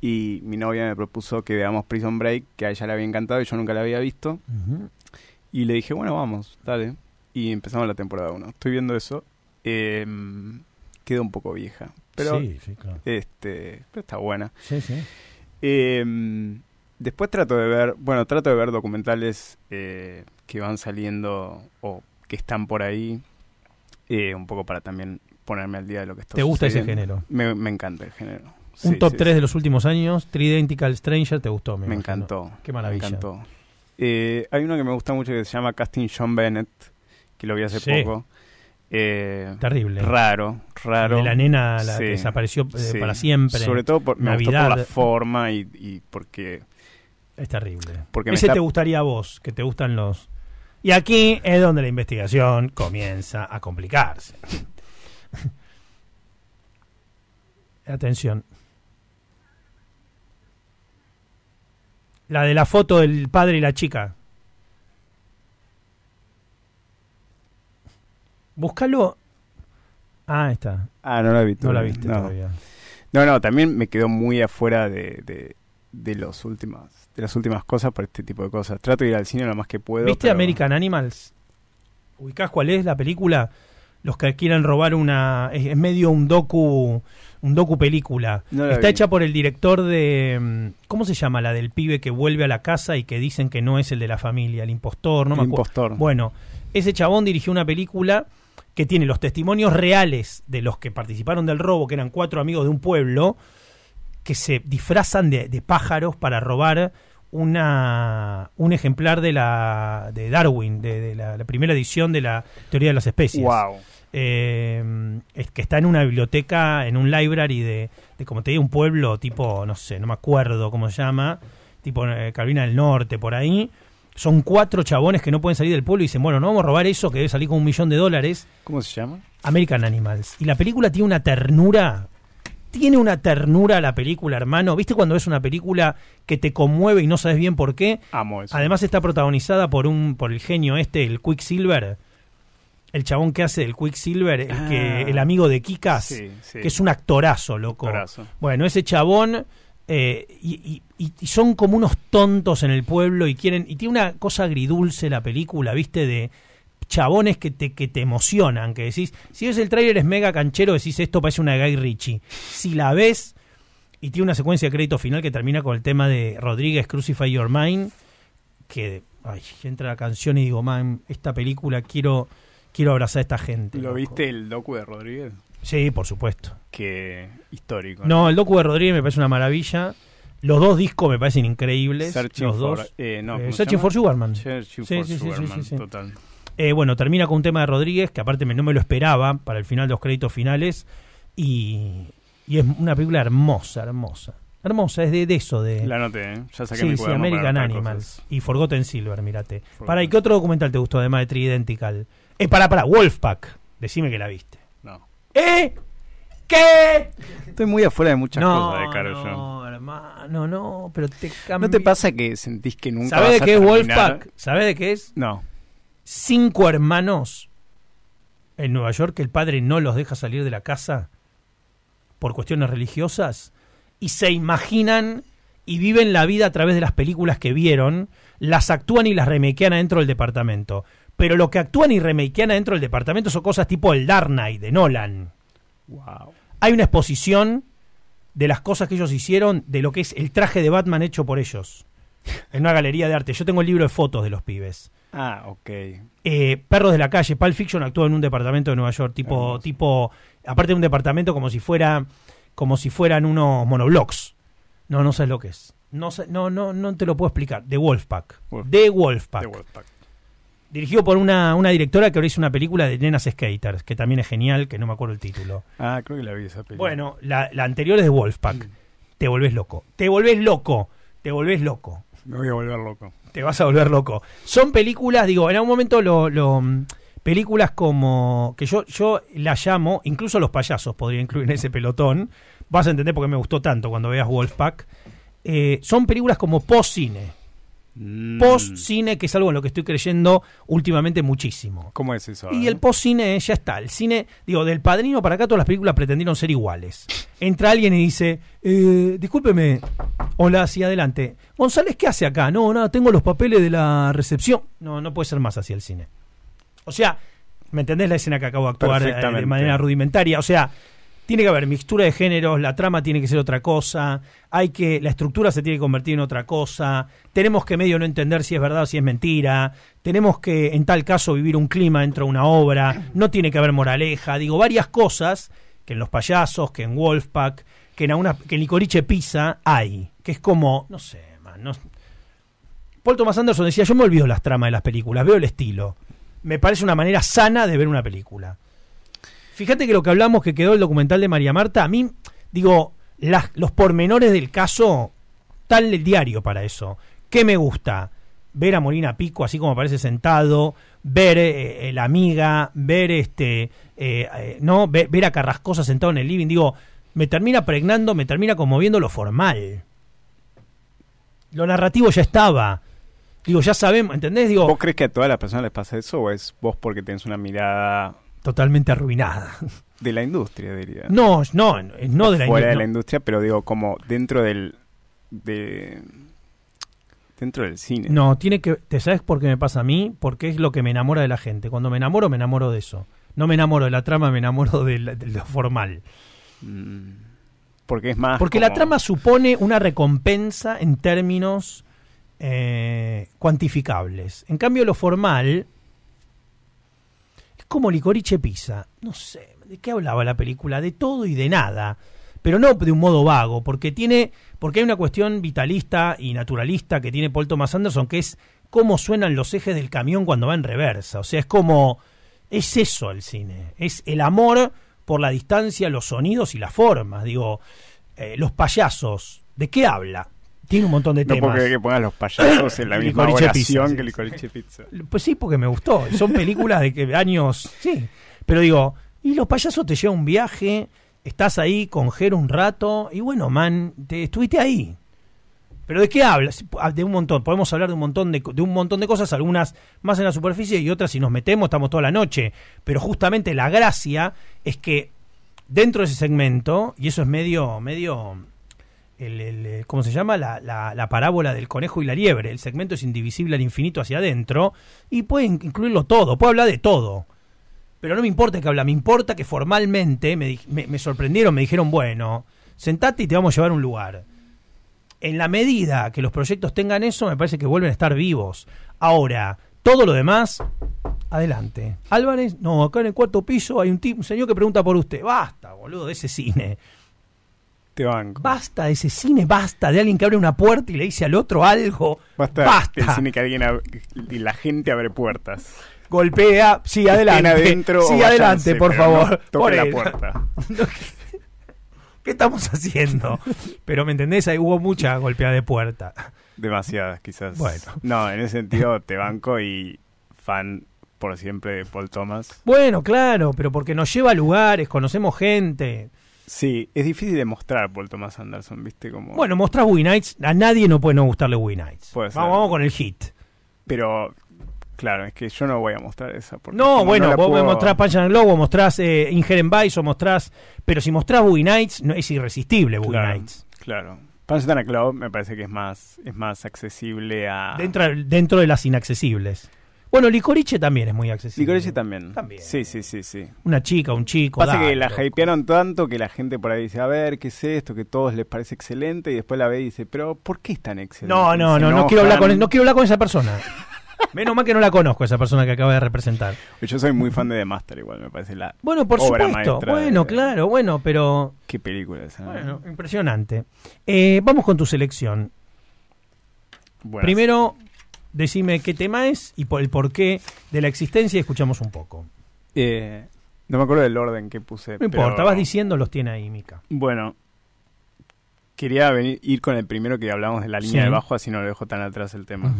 Y mi novia me propuso que veamos Prison Break, que a ella le había encantado y yo nunca la había visto. Y le dije, bueno, vamos, dale. Y empezamos la temporada 1. Estoy viendo eso. Em, Quedó un poco vieja. Pero, este, está buena. Sí, sí. Em, después trato de ver, bueno, trato de ver documentales eh, que van saliendo o que están por ahí, eh, un poco para también ponerme al día de lo que está ¿Te gusta ese género? Me, encanta el género. Un top 3 de los últimos años, Tridentical Stranger, ¿te gustó? Me, encantó. Qué maravilla. Me encantó. Eh, hay uno que me gusta mucho que se llama Casting John Bennett, que lo vi hace poco. Eh, terrible. Raro, raro. De la nena desapareció para siempre. Sobre todo por, me Gustó la forma y, porque... Es terrible. Porque Ese te gustaría a vos, que te gustan los y aquí es donde la investigación comienza a complicarse. Atención. La de la foto del padre y la chica. Búscalo. Ah, está. Ah, no la he visto. No la viste todavía. No, no, también me quedó muy afuera de, de los últimos de las últimas cosas para este tipo de cosas. Trato de ir al cine lo más que puedo. ¿Viste American Animals? ¿Ubicás cuál es la película? Los que quieran robar una. Es, medio un docu. Un docu película. Está hecha por el director de. Mm, ¿Cómo se llama? La del pibe que vuelve a la casa y que dicen que no es el de la familia, el impostor, no me acuerdo. Impostor. Bueno, ese chabón dirigió una película que tiene los testimonios reales de los que participaron del robo, que eran cuatro amigos de un pueblo que se disfrazan de, pájaros para robar una, un ejemplar de, la, de Darwin, de, la, primera edición de la teoría de las especies. Wow. Eh, que está en una biblioteca, en un library de, como te digo, un pueblo tipo, no sé, no me acuerdo cómo se llama, tipo eh, Carolina del Norte, por ahí. Son cuatro chabones que no pueden salir del pueblo y dicen, bueno, no vamos a robar eso que debe salir con un millón de dólares. ¿Cómo se llama? American Animals. Y la película tiene una ternura tiene una ternura la película, hermano. ¿Viste cuando ves una película que te conmueve y no sabes bien por qué? Amo eso. Además está protagonizada por un por el genio este, el Quicksilver. El chabón que hace del Quicksilver, el, que, ah. el amigo de Kikas, que es un actorazo, loco. Bueno, ese chabón eh, y, y, son como unos tontos en el pueblo y quieren. Y tiene una cosa agridulce la película, ¿viste? De chabones que te, que te emocionan, que decís, si ves el tráiler es mega canchero, decís esto parece una Guy Ritchie. Si la ves y tiene una secuencia de crédito final que termina con el tema de Rodríguez Crucify Your Mind, que ay, entra la canción y digo, man, esta película quiero quiero abrazar a esta gente. ¿Lo viste el docu de Rodríguez? Sí, por supuesto. Que histórico. ¿no? el docu de Rodríguez me parece una maravilla. Los dos discos me parecen increíbles. los dos. Eh, eh, Searching for Sugarman. total. Eh, bueno, termina con un tema de Rodríguez, que aparte no me lo esperaba para el final de los créditos finales. Y, es una película hermosa, hermosa. Hermosa, es de, eso. de La noté, ¿eh? ya sí, American Animals y Forgotten Silver, mirate. Para, ¿y qué otro documental te gustó además de Identical, Eh, para, para, Wolfpack. Decime que la viste. No. ¿Eh? ¿Qué? Estoy muy afuera de muchas cosas de Caro no, hermano, no, pero te ¿No te pasa que sentís que nunca sabes de qué es Wolfpack? ¿Sabés de qué es? No cinco hermanos en Nueva York que el padre no los deja salir de la casa por cuestiones religiosas y se imaginan y viven la vida a través de las películas que vieron, las actúan y las remakean adentro del departamento. Pero lo que actúan y remakean adentro del departamento son cosas tipo el Dark Knight de Nolan. Hay una exposición de las cosas que ellos hicieron, de lo que es el traje de Batman hecho por ellos, en una galería de arte. Yo tengo el libro de fotos de los pibes. Ah, ok. Eh, Perros de la calle, Pulp Fiction actúa en un departamento de Nueva York, tipo, tipo, aparte de un departamento como si fuera, como si fueran unos monoblocks. No, no sé lo que es. No, sé, no, no, no te lo puedo explicar. The Wolfpack. Wolfpack. The Wolfpack. Dirigido por una, una, directora que ahora hizo una película de nenas skaters, que también es genial, que no me acuerdo el título. Ah, creo que la vi esa película. Bueno, la, anterior es de Wolfpack. Mm. Te volvés loco. Te volvés loco. Te volvés loco. Me voy a volver loco. Te vas a volver loco. Son películas, digo, en algún momento lo, mm, películas como que yo yo las llamo, incluso los payasos podría incluir en ese pelotón. Vas a entender por qué me gustó tanto cuando veas Wolfpack. Eh, son películas como post cine Mm. post-cine, que es algo en lo que estoy creyendo últimamente muchísimo. ¿Cómo es eso? Y el post-cine ya está. El cine, digo, del padrino para acá todas las películas pretendieron ser iguales. Entra alguien y dice, eh, discúlpeme, hola, hacia adelante. González, ¿qué hace acá? No, nada, tengo los papeles de la recepción. No, no puede ser más así el cine. O sea, ¿me entendés la escena que acabo de actuar eh, de manera rudimentaria? O sea, tiene que haber mixtura de géneros, la trama tiene que ser otra cosa, hay que, la estructura se tiene que convertir en otra cosa, tenemos que medio no entender si es verdad o si es mentira, tenemos que en tal caso vivir un clima dentro de una obra, no tiene que haber moraleja, digo, varias cosas que en Los Payasos, que en Wolfpack, que en, una, que en Pisa hay, que es como, no sé, man, no... Paul Thomas Anderson decía, yo me olvido las tramas de las películas, veo el estilo. Me parece una manera sana de ver una película. Fíjate que lo que hablamos que quedó el documental de María Marta, a mí, digo, las, los pormenores del caso, tal el diario para eso. ¿Qué me gusta? Ver a Molina Pico así como aparece sentado, ver a eh, eh, la amiga, ver este, eh, no, ver, a Carrascosa sentado en el living, digo, me termina pregnando, me termina conmoviendo lo formal. Lo narrativo ya estaba. Digo, ya sabemos, ¿entendés? Digo, ¿Vos crees que a todas las personas les pasa eso o es vos porque tenés una mirada totalmente arruinada. De la industria, diría. No, no, no de la industria. de la industria, pero digo, como dentro del. dentro del cine. No, tiene que. ¿Te sabes por qué me pasa a mí? Porque es lo que me enamora de la gente. Cuando me enamoro, me enamoro de eso. No me enamoro de la trama, me enamoro de, lo formal. Mm. Porque es más. Porque la trama supone una recompensa en términos eh, cuantificables. En cambio, lo formal como Licorice e pisa? No sé, ¿de qué hablaba la película? De todo y de nada. Pero no de un modo vago, porque tiene. porque hay una cuestión vitalista y naturalista que tiene Paul Thomas Anderson, que es cómo suenan los ejes del camión cuando va en reversa. O sea, es como. es eso el cine. Es el amor por la distancia, los sonidos y las formas. Digo. Eh, los payasos. ¿De qué habla? Tiene un montón de temas. No porque que pongan los payasos en la misma oración Pizza. Pues sí, porque me gustó. Son películas de que años. Sí. Pero digo, y los payasos te llevan un viaje, estás ahí con Jero un rato, y bueno, man, te, estuviste ahí. Pero ¿de qué hablas? Ah, de un montón. Podemos hablar de un montón de, de un montón de cosas, algunas más en la superficie y otras si nos metemos estamos toda la noche. Pero justamente la gracia es que dentro de ese segmento, y eso es medio, medio el, eh, ¿cómo se llama? La, la, parábola del conejo y la liebre. El segmento es indivisible al infinito hacia adentro y puede incluirlo todo, puede hablar de todo. Pero no me importa que habla, me importa que formalmente me, me, sorprendieron, me dijeron, bueno, sentate y te vamos a llevar a un lugar. En la medida que los proyectos tengan eso, me parece que vuelven a estar vivos. Ahora, todo lo demás, adelante. Álvarez, no, acá en el cuarto piso hay un, un señor que pregunta por usted. Basta, boludo, de ese cine. Este banco. Basta de ese cine, basta de alguien que abre una puerta y le dice al otro algo. Basta, basta. el cine que alguien y la gente abre puertas. Golpea, sí, adelante. Adentro sí, adelante, por favor. Toca la puerta. ¿Qué estamos haciendo? Pero me entendés, ahí hubo mucha golpeada de puerta. Demasiadas, quizás. Bueno. No, en ese sentido te banco y fan por siempre de Paul Thomas. Bueno, claro, pero porque nos lleva a lugares, conocemos gente. Sí, es difícil de mostrar Paul Thomas Anderson, ¿viste? Como... Bueno, mostrás Wii Nights, a nadie no puede no gustarle Wii Nights. Vamos, con el hit. Pero, claro, es que yo no voy a mostrar esa. No, bueno, vos puedo... mostrás Punch and Glow, o mostrás eh, Ingeren Vice, o mostrás. Pero si mostrás Wee Nights, es irresistible Wee claro, Nights. Claro. Punch and me parece que es más, es más accesible a. Dentro, dentro de las inaccesibles. Bueno, Licoriche también es muy accesible. Licoriche también. También. Sí, sí, sí, sí. Una chica, un chico. Pasa que la hypearon tanto que la gente por ahí dice, a ver, ¿qué es esto? Que a todos les parece excelente y después la ve y dice, pero ¿por qué es tan excelente? No, no, no, no quiero, hablar con, no quiero hablar con esa persona. Menos mal que no la conozco, esa persona que acaba de representar. Yo soy muy fan de The Master, igual, me parece la. Bueno, por supuesto. Bueno, claro, bueno, pero. Qué película esa. ¿eh? Bueno, impresionante. Eh, vamos con tu selección. Primero, decime qué tema es y por el porqué de la existencia y escuchamos un poco. Eh, no me acuerdo del orden que puse. No importa, vas diciendo, los tiene ahí, Mika. Bueno, quería venir, ir con el primero que hablamos de la línea de bajo, así no lo dejo tan atrás el tema,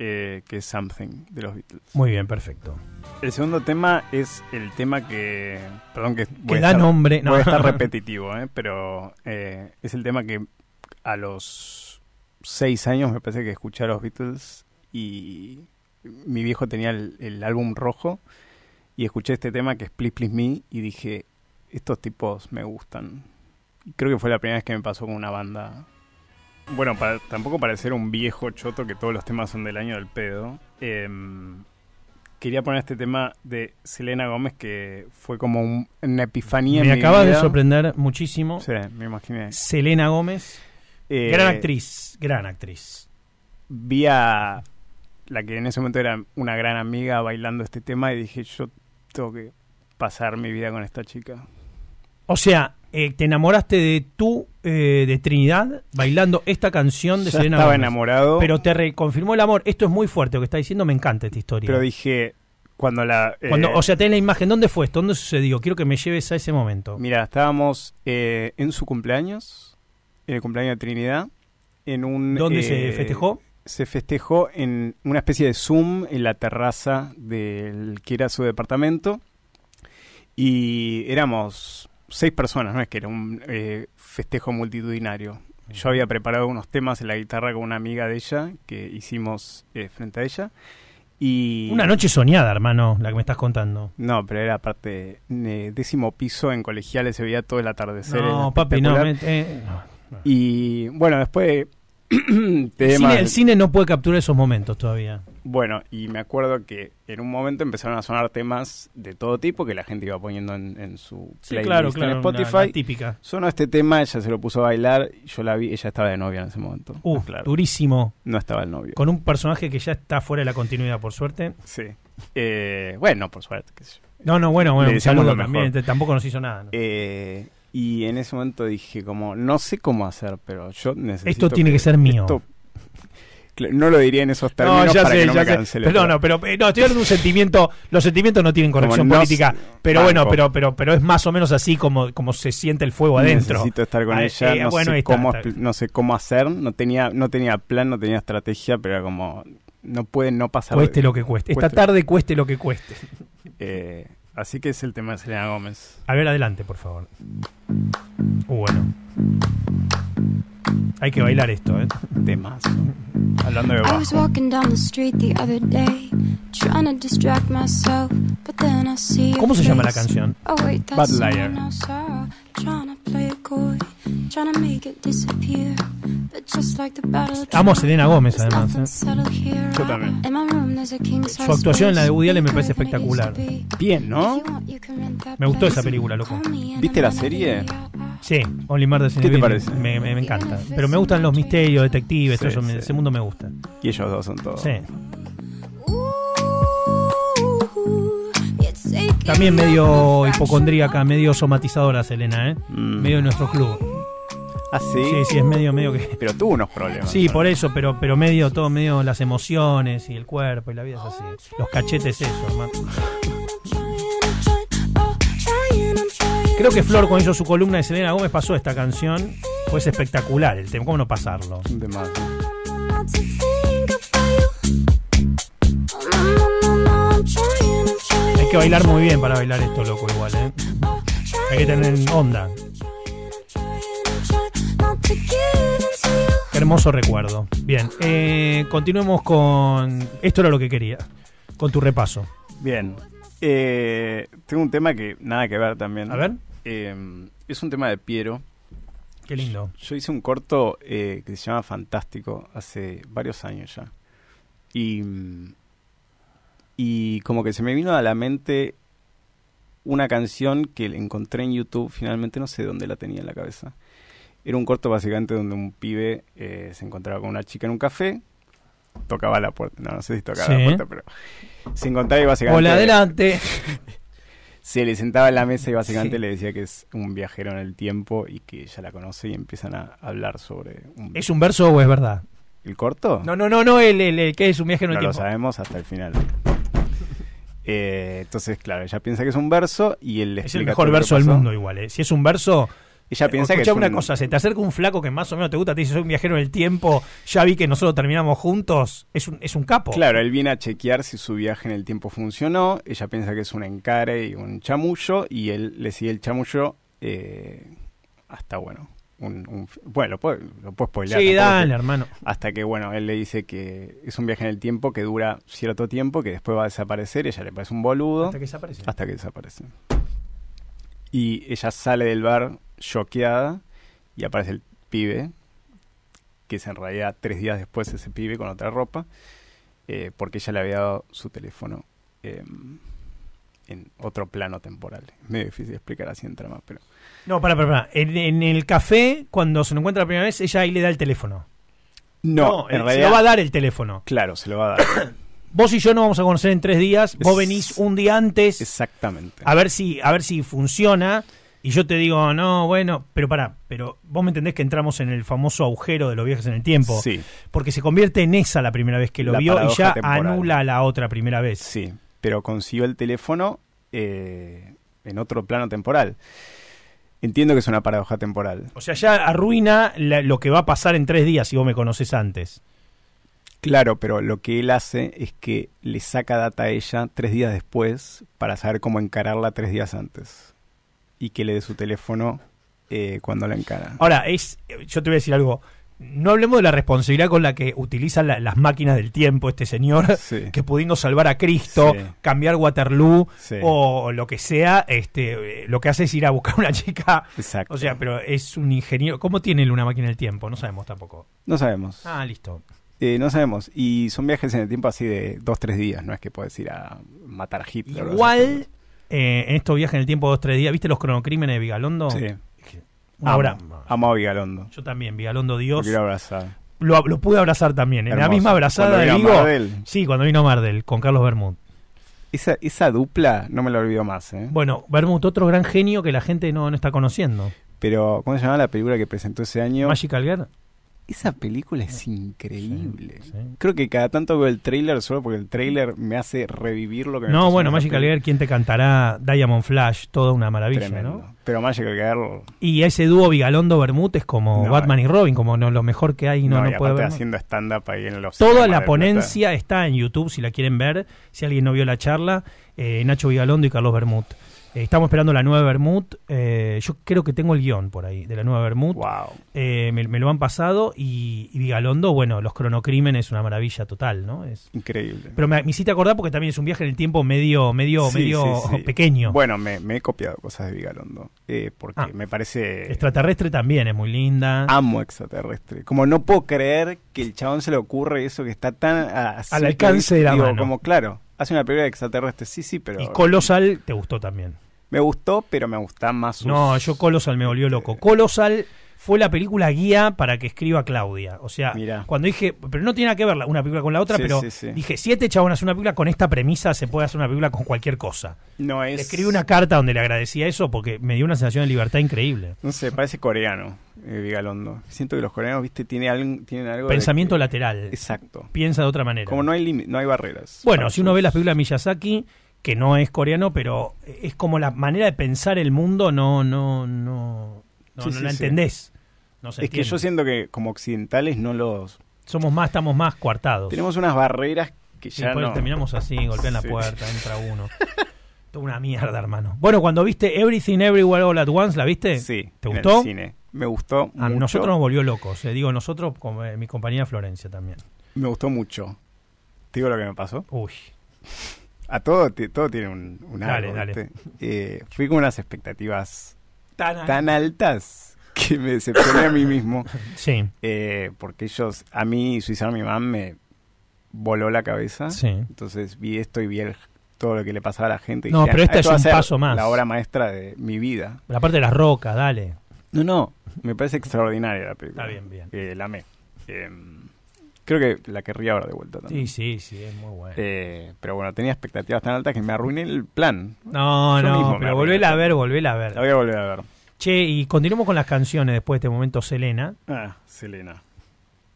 eh, que es Something de los Beatles. Muy bien, perfecto. El segundo tema es el tema que. Perdón, que. Voy que da nombre. No. va estar repetitivo, eh, pero eh, es el tema que a los seis años me parece que escuché a los Beatles y mi viejo tenía el, álbum rojo y escuché este tema que es Please Please Me y dije, estos tipos me gustan. Creo que fue la primera vez que me pasó con una banda. Bueno, para, tampoco un viejo choto que todos los temas son del año del pedo. Em, quería poner este tema de Selena Gómez que fue como una epifanía. Me acaba de sorprender muchísimo. Sí, me imaginé. Selena Gómez, eh, gran actriz, gran actriz. Vi a la que en ese momento era una gran amiga bailando este tema y dije, yo tengo que pasar mi vida con esta chica. O sea, eh, te enamoraste de tú, eh, de Trinidad, bailando esta canción de ya Estaba enamorado. Pero te reconfirmó el amor. Esto es muy fuerte lo que está diciendo, me encanta esta historia. Pero dije, cuando la. Eh, cuando, o sea, tenés la imagen, ¿dónde fue esto? ¿Dónde sucedió? Quiero que me lleves a ese momento. Mira, estábamos en su cumpleaños, en el cumpleaños de Trinidad, en un. ¿Dónde se festejó? se festejó en una especie de Zoom en la terraza del que era su departamento. Y éramos seis personas, no es que era un eh, festejo multitudinario. Yo había preparado unos temas en la guitarra con una amiga de ella que hicimos eh, frente a ella. Y una noche soñada, hermano, la que me estás contando. No, pero era parte eh, décimo piso en colegiales, se veía todo el atardecer. No, papi, no. Y bueno, después el cine no puede capturar esos momentos todavía. Bueno, y me acuerdo que en un momento empezaron a sonar temas de todo tipo que la gente iba poniendo en, su claro, claro, en Spotify. típica. Sonó este tema, ella se lo puso a bailar, yo la vi, ella estaba de novia en ese momento. Uh, claro. durísimo. No estaba el novio. Con un personaje que ya está fuera de la continuidad, por suerte. Sí. Eh, bueno, por suerte, No, no, bueno, bueno, tampoco nos hizo nada. ¿no? Eh, y en ese momento dije como, no sé cómo hacer, pero yo necesito... Esto tiene que, ser mío. No lo diría en esos términos no, ya para sé, no ya me No, no, pero eh, no, estoy hablando de un sentimiento. Los sentimientos no tienen corrección política. Pero bueno, pero, pero, pero es más o menos así como, como se siente el fuego adentro. Necesito estar con ah, ella, eh, no, sé cómo, no sé cómo hacer. No tenía, no tenía plan, no tenía estrategia, pero como. No puede no pasar. Cueste lo que cueste. Esta tarde cueste lo que cueste. Eh, Así que es el tema de Selena Gómez. A ver, adelante, por favor. Uh, bueno. Hay que bailar esto, ¿eh? más Hablando de I ¿Cómo se llama la canción? Oh, Bad Liar. Ah, trying to play coy, trying to make it disappear. like the Amo a Selena Gómez, además. ¿eh? Yo también. Su actuación en la de Woody Allen me parece espectacular. Bien, ¿no? Me gustó esa película, loco. ¿Viste la serie? Sí, Only Murders in ¿Qué te parece? Me, me, me encanta. Pero me gustan los misterios, detectives, eso, ese mundo me gusta. Y ellos dos son todos. Sí. También medio hipocondríaca, medio somatizadora Selena, ¿eh? Mm. Medio de nuestro club. ¿Ah, sí? es medio, medio que... Pero tuvo unos problemas. Sí, por eso, pero, pero medio, todo medio las emociones y el cuerpo y la vida es así. Oh, los cachetes, eso, Creo que Flor, cuando hizo su columna de Selena Gómez, pasó esta canción. Fue pues espectacular el tema. ¿Cómo no pasarlo? Un Hay que bailar muy bien para bailar esto, loco, igual, ¿eh? Hay que tener onda. hermoso recuerdo. Bien, eh, continuemos con. Esto era lo que quería, con tu repaso. Bien. Eh, tengo un tema que nada que ver también. A ver. Em, es un tema de Piero. Qué lindo. Yo, hice un corto eh, que se llama Fantástico hace varios años ya. Y, como que se me vino a la mente una canción que encontré en YouTube, finalmente no sé dónde la tenía en la cabeza. Era un corto básicamente donde un pibe eh, se encontraba con una chica en un café, tocaba la puerta, no, sé si tocaba la puerta, pero se encontraba y básicamente... Hola, adelante. se le sentaba en la mesa y básicamente le decía que es un viajero en el tiempo y que ella la conoce y empiezan a hablar sobre... Un... ¿Es un verso o es verdad? ¿El corto? No, no, no, no, el, que es un viaje en el tiempo. lo sabemos hasta el final. Eh, entonces, claro, ella piensa que es un verso y él le Es el mejor verso del mundo igual, ¿eh? Si es un verso, ella piensa que. Es una cosa, se te acerca un flaco que más o menos te gusta, te dice, soy un viajero en el tiempo, ya vi que nosotros terminamos juntos, es un, capo. Claro, él viene a chequear si su viaje en el tiempo funcionó, ella piensa que es un encare y un chamullo, y él le sigue el chamullo eh, hasta, bueno, un, bueno, lo puedes lo Sí, dale, hermano. Hasta que, bueno, él le dice que es un viaje en el tiempo que dura cierto tiempo, que después va a desaparecer, ella le parece un boludo. Hasta que desaparece. Hasta que desaparece. Y ella sale del bar choqueada y aparece el pibe, que es en realidad tres días después ese pibe con otra ropa, eh, porque ella le había dado su teléfono em, en otro plano temporal. Es medio difícil explicar así en trama, pero... No, para, para, En, el café, cuando se lo encuentra la primera vez, ella ahí le da el teléfono. No, en realidad... Eh, se lo va a dar el teléfono. Claro, se lo va a dar. vos y yo no vamos a conocer en tres días, vos venís un día antes. Exactamente. A ver si, a ver si funciona y yo te digo, no, bueno, pero pará, pero vos me entendés que entramos en el famoso agujero de los viajes en el tiempo. Sí. Porque se convierte en esa la primera vez que lo vio y ya anula la otra primera vez. Sí, pero consiguió el teléfono eh, en otro plano temporal. Entiendo que es una paradoja temporal. O sea, ya arruina lo que va a pasar en tres días si vos me conoces antes. Claro, pero lo que él hace es que le saca data a ella tres días después para saber cómo encararla tres días antes y que le dé su teléfono eh, cuando la encara. Ahora, es, yo te voy a decir algo. No hablemos de la responsabilidad con la que utiliza las máquinas del tiempo este señor, que pudiendo salvar a Cristo, cambiar Waterloo o lo que sea, este, eh, lo que hace es ir a buscar una chica. Exacto. O sea, pero es un ingeniero. ¿Cómo tiene una máquina del tiempo? No sabemos tampoco. No sabemos. Ah, listo. Eh, no sabemos. Y son viajes en el tiempo así de dos, tres días. No es que puedes ir a matar a Hitler. Igual eh, en estos viajes en el tiempo de dos, tres días, ¿viste los cronocrímenes de Vigalondo? Sí. Ahora. Amo Vigalondo. Yo también, Vigalondo Dios. Lo abrazar. Lo, pude abrazar también. En la misma abrazada de Vigo. Sí, cuando vino Mardel con Carlos Bermud. Esa, esa dupla no me la olvido más. ¿eh? Bueno, Bermud, otro gran genio que la gente no, no está conociendo. Pero, ¿cómo se llamaba la película que presentó ese año? Magical Girl. Esa película es increíble. Creo que cada tanto veo el trailer solo porque el trailer me hace revivir lo que No, bueno, Magical Girl, ¿quién te cantará Diamond Flash? Toda una maravilla, ¿no? Pero Magical Girl... Y ese dúo Vigalondo Bermúdez como Batman eh. y Robin, como no, lo mejor que hay, no, no, puedo haciendo stand up ahí en los Toda la ponencia está en YouTube si la quieren ver, si alguien no vio la charla, eh, Nacho Vigalondo y Carlos Bermúdez. Eh, estamos esperando la nueva Bermud. Eh, yo creo que tengo el guión por ahí de la nueva Bermud. Eh, me, lo han pasado y, Vigalondo, bueno, los cronocrímenes es una maravilla total, ¿no? Es, Increíble. Pero me, hiciste acordar porque también es un viaje en el tiempo medio, medio, medio pequeño. Bueno, me, he copiado cosas de Vigalondo. porque ah. me parece. Extraterrestre también es muy linda. Amo extraterrestre. Como no puedo creer que el chabón se le ocurre eso que está tan. Al alcance de la Como claro. Hace una película de extraterrestre, sí, sí, pero. Y Colosal te gustó también. Me gustó, pero me gusta más. Sus... No, yo Colossal me volvió loco. Este. Colossal fue la película guía para que escriba Claudia. O sea, cuando dije, pero no tiene nada que ver una película con la otra, pero dije, siete chabonas, una película con esta premisa se puede hacer una película con cualquier cosa. No es. Le escribí una carta donde le agradecía eso porque me dio una sensación de libertad increíble. No sé, parece coreano, eh, Vigalondo. Siento que los coreanos, viste, tienen algo. Pensamiento lateral. Exacto. Piensa de otra manera. Como no hay, no hay barreras. Bueno, si uno ve las películas de Miyazaki que no es coreano, pero es como la manera de pensar el mundo, no, no, no, no, la entendés. es que yo siento que como occidentales no los... Somos más, estamos más coartados. Tenemos unas barreras que ya no... terminamos así, golpean la puerta, entra uno. Toda una mierda, hermano. Bueno, cuando viste Everything Everywhere All At Once, ¿la viste? Sí. ¿Te gustó? Me gustó A nosotros nos volvió locos. Eh. Digo, nosotros, como, eh, mi compañía Florencia también. Me gustó mucho. ¿Te digo lo que me pasó? Uy. A todo, todo tiene un, un dale, eh, fui con unas expectativas tan, altas que me decepcioné a mí mismo. Sí. Eh, porque ellos, a mí, Swiss mi mamá me voló la cabeza. Sí. Entonces vi esto y vi todo lo que le pasaba a la gente. No, pero ah, esta es un paso más. La obra maestra de mi vida. La parte de la roca, dale. No, no, me parece extraordinaria la película. Está bien, bien. Eh, la amé. Em, Creo que la querría ahora de vuelta también. Sí, sí, sí, es muy buena. Eh, pero bueno, tenía expectativas tan altas que me arruiné el plan. No, no, pero volvéla a ver, volvéla a ver. La voy a volver a ver. Che, y continuamos con las canciones después de este momento, Selena. Ah, Selena.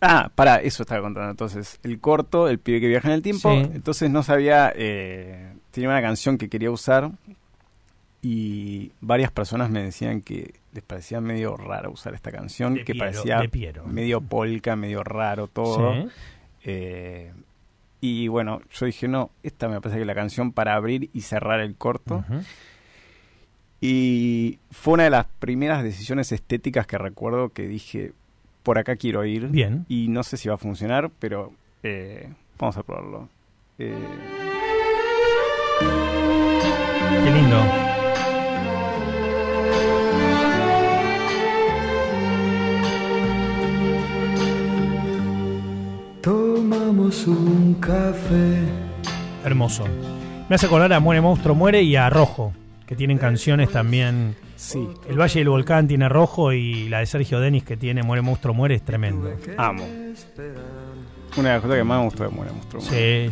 Ah, para eso estaba contando. Entonces, el corto, el pibe que viaja en el tiempo. Entonces no sabía. Eh, tenía una canción que quería usar y varias personas me decían que les parecía medio raro usar esta canción, que parecía medio polca, medio raro todo. Eh, y bueno, yo dije, no, esta me parece que es la canción para abrir y cerrar el corto. Y fue una de las primeras decisiones estéticas que recuerdo que dije, por acá quiero ir. Bien. Y no sé si va a funcionar, pero eh, vamos a probarlo. Eh. Qué lindo. un café. Hermoso. Me hace acordar a Muere Monstruo Muere y a Rojo, que tienen eh, canciones también. Sí. El Valle del Volcán tiene Rojo y la de Sergio Denis que tiene Muere Monstruo Muere es tremendo. Amo. Una de las cosas que más me gustó de Muere Monstruo Muere.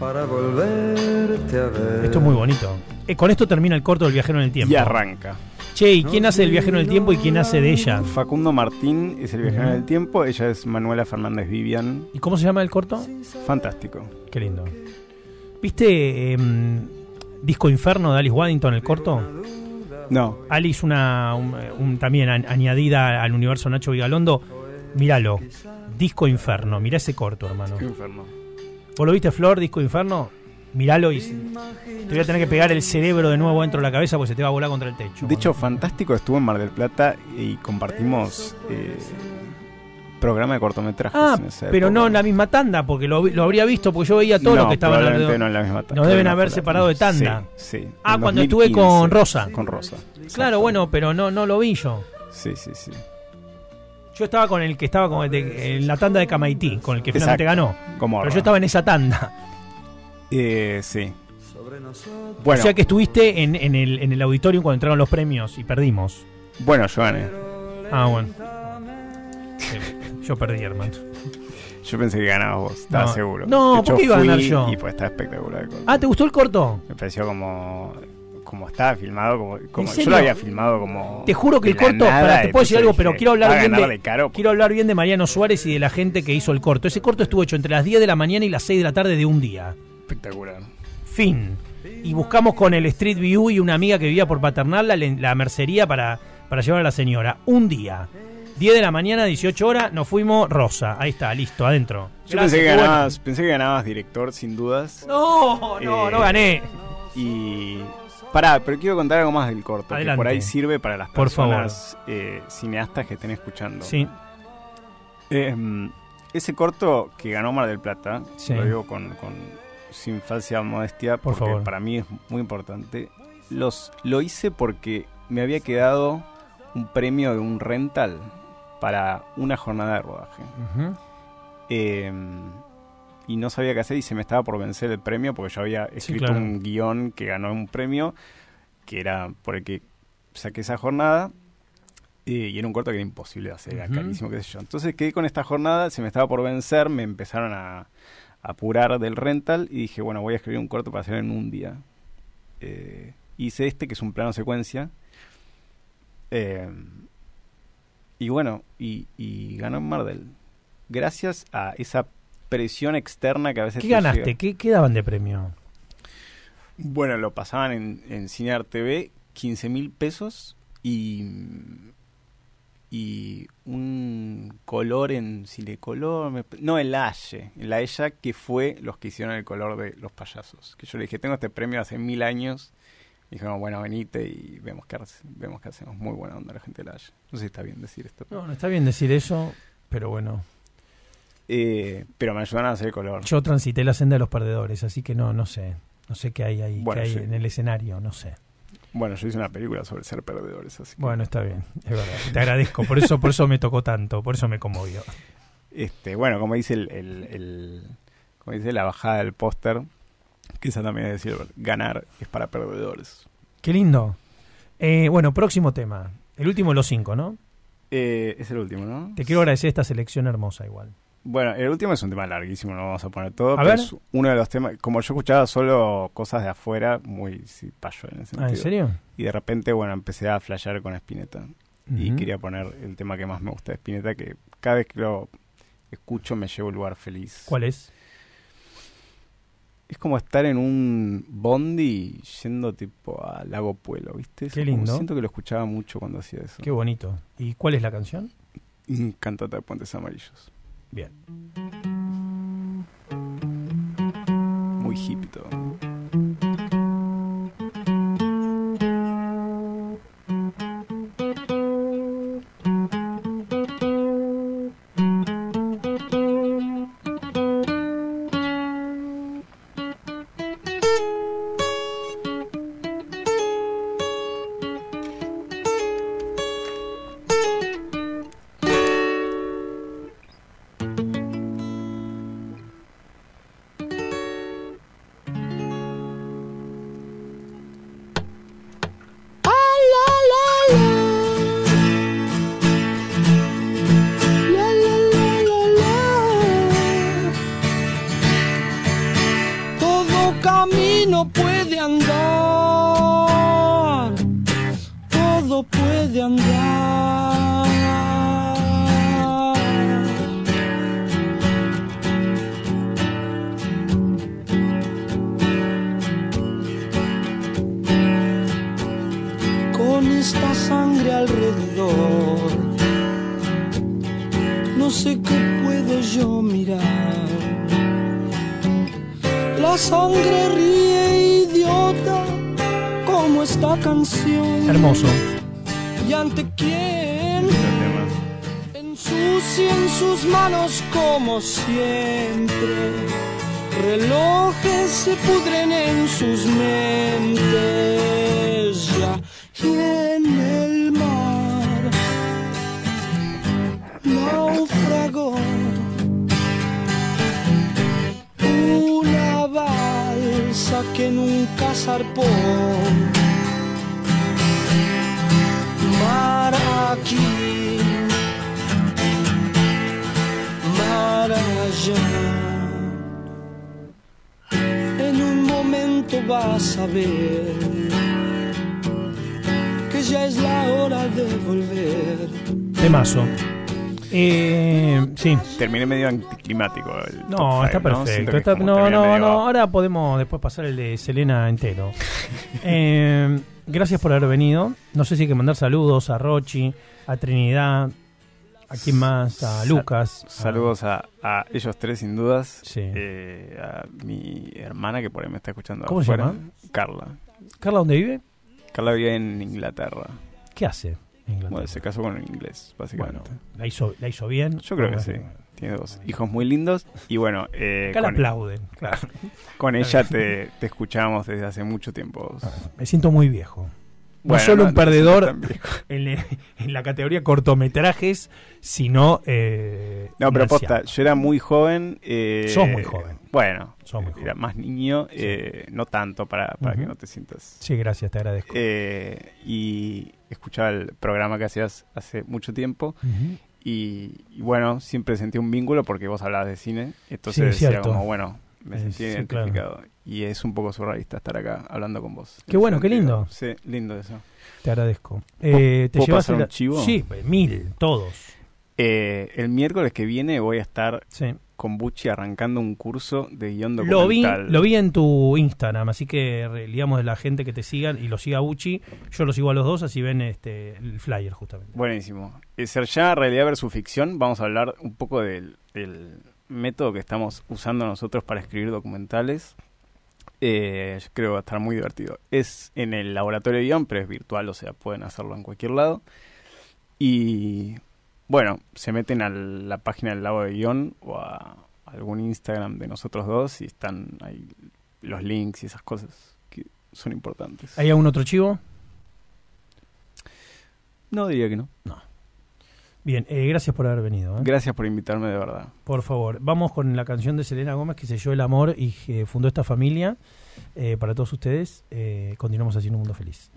Para volverte a ver. Esto es muy bonito. Eh, con esto termina el corto del viajero en el tiempo. Y arranca. Che, quién hace el viajero en el tiempo y quién hace de ella? Facundo Martín es el viajero del tiempo, ella es Manuela Fernández Vivian. ¿Y cómo se llama el corto? Fantástico. Qué lindo. ¿Viste em, Disco Inferno de Alice Waddington, el corto? No. Alice, una, también añadida al universo Nacho Vigalondo. Míralo. Disco Inferno. Mirá ese corto, hermano. Disco Inferno. ¿Vos lo viste, Flor, Disco Inferno? miralo y te voy a tener que pegar el cerebro de nuevo dentro de la cabeza porque se te va a volar contra el techo. De hecho, fantástico, estuvo en Mar del Plata y compartimos eh, programa de cortometrajes. Ah, pero no en la misma tanda, porque lo, habría visto, porque yo veía todo lo que estaba hablando. No, en la misma Nos deben haber separado de tanda. Ah, cuando estuve con Rosa. Con Rosa. Claro, bueno, pero no, no lo vi yo. Sí, sí, sí. Yo estaba con el que estaba en la tanda de Camaití, con el que finalmente ganó. pero yo estaba en esa tanda. Eh, sí. Bueno. O sea que estuviste en, el, en auditorio cuando entraron los premios y perdimos. Bueno, yo Ah, bueno. yo perdí, hermano. Yo pensé que ganabas vos, estaba seguro. No, ¿por qué iba a ganar yo? Y pues está espectacular Ah, ¿te gustó el corto? Me pareció como como estaba filmado, como, yo lo había filmado como. Te juro que el corto, te puedo decir algo, pero quiero hablar bien quiero hablar bien de Mariano Suárez y de la gente que hizo el corto. Ese corto estuvo hecho entre las 10 de la mañana y las 6 de la tarde de un día. Espectacular. Fin. Y buscamos con el Street View y una amiga que vivía por paternal la, la mercería para, para llevar a la señora. Un día. 10 de la mañana, 18 horas, nos fuimos Rosa. Ahí está, listo, adentro. Yo pensé, que ganabas, director, sin dudas. No, no, eh, no gané. Y. Pará, pero quiero contar algo más del corto, que por ahí sirve para las personas eh, cineastas que estén escuchando. Sí. Em, ese corto que ganó Mar del Plata, lo digo con sin falsa modestia, Por porque favor. para mí es muy importante. Los, lo hice porque me había quedado un premio de un rental para una jornada de rodaje. Em, y no sabía qué hacer y se me estaba por vencer el premio porque yo había escrito un guión que ganó un premio que era por el que saqué esa jornada eh, y era un corto que era imposible de hacer, era carísimo, qué sé yo. Entonces quedé con esta jornada, se me estaba por vencer, me empezaron a, apurar del rental y dije, bueno, voy a escribir un corto para hacer en un día. Eh, hice este, que es un plano secuencia. Eh, y bueno, y, ganó en Mardel. Gracias a esa presión externa que a veces... ¿Qué ganaste? ¿Qué, daban de premio? Bueno, lo pasaban en, en Cinear TV, 15 mil pesos y y un color en le color no el Aye, la ella que fue los que hicieron el color de los payasos. Que yo le dije, tengo este premio hace mil años. Y dijeron, bueno, venite y vemos que vemos que hacemos. Muy buena onda la gente de la No sé si está bien decir esto. No, no está bien decir eso, pero bueno. Eh, pero me ayudaron a hacer el color. Yo transité la senda de los perdedores, así que no, no sé. No sé qué hay ahí, hay en el escenario, no sé. Bueno, yo hice una película sobre ser perdedores, así. Bueno, está bien, es verdad. Te agradezco, por eso, por eso me tocó tanto, por eso me conmovió. Este, bueno, como dice el, como dice la bajada del póster, quizá también es decir, ganar es para perdedores. Qué lindo. Eh, bueno, próximo tema. El último de los cinco, ¿no? Eh, es el último, ¿no? Te quiero agradecer esta selección hermosa igual. Bueno, el último es un tema larguísimo, no vamos a poner todo, a ver. uno de los temas, como yo escuchaba solo cosas de afuera, muy sí, payo en ese sentido. ¿Ah, ¿en serio? Y de repente, bueno, empecé a flashear con Spinetta. Y quería poner el tema que más me gusta de Spinetta, que cada vez que lo escucho me llevo a un lugar feliz. ¿Cuál es? Es como estar en un bondi yendo tipo a Lago Pueblo, ¿viste? Qué lindo. siento que lo escuchaba mucho cuando hacía eso. Qué bonito. ¿Y cuál es la canción? Mm, Cantata de Puentes Amarillos. Bien. Muy hippie passar por mar aqui, marajá. Em um momento vas saber que já é a hora de volver. Temazo. Eh, sí. Terminé medio anticlimático. no, está perfecto. no, no, Ahora podemos después pasar el de Selena entero. Eh, gracias por haber venido. No sé si hay que mandar saludos a Rochi, a Trinidad, ¿A quién más? A Lucas. saludos a, ellos tres, sin dudas. Eh, a mi hermana que por ahí me está escuchando. ¿Cómo afuera. se Carla. ¿Carla dónde vive? Carla vive en Inglaterra. ¿Qué hace? Bueno, se casó con un inglés, básicamente. la hizo, la hizo bien. Yo creo que sí. Tiene dos hijos muy lindos. Y bueno. Eh, la e- aplauden. Con ella te, te escuchamos desde hace mucho tiempo. Me siento muy viejo no solo un perdedor en, la categoría cortometrajes, sino. Eh, no, pero posta, yo era muy joven. Eh, Sos muy joven. Bueno, era más niño, eh, no tanto para, que no te sientas. Sí, gracias, te agradezco. Eh, y escuchaba el programa que hacías hace mucho tiempo. y, bueno, siempre sentí un vínculo porque vos hablabas de cine. Entonces decía como, bueno, me sentí identificado. Y es un poco surrealista estar acá hablando con vos. Qué bueno, qué lindo. Sí, lindo eso. Te agradezco. Eh, ¿Te llevas pasar Sí, pues, mil, todos. Eh, el miércoles que viene voy a estar con Bucci arrancando un curso de guión documental. Lo vi, lo vi en tu Instagram, así que digamos de la gente que te sigan y lo siga Bucci, yo lo sigo a los dos, así ven este el flyer justamente. Buenísimo. Eh, Ser ya realidad versus ficción, vamos a hablar un poco del método que estamos usando nosotros para escribir documentales, eh, creo que va a estar muy divertido. Es en el laboratorio de guión, pero es virtual, o sea, pueden hacerlo en cualquier lado. Y bueno, se meten a la página del laboratorio de guión o a algún Instagram de nosotros dos y están ahí los links y esas cosas que son importantes. ¿Hay algún otro chivo? No diría que no. No. Bien, eh, gracias por haber venido. ¿eh? Gracias por invitarme de verdad. Por favor, vamos con la canción de Selena Gómez que selló el amor y que eh, fundó esta familia. para todos ustedes, continuamos haciendo un mundo feliz.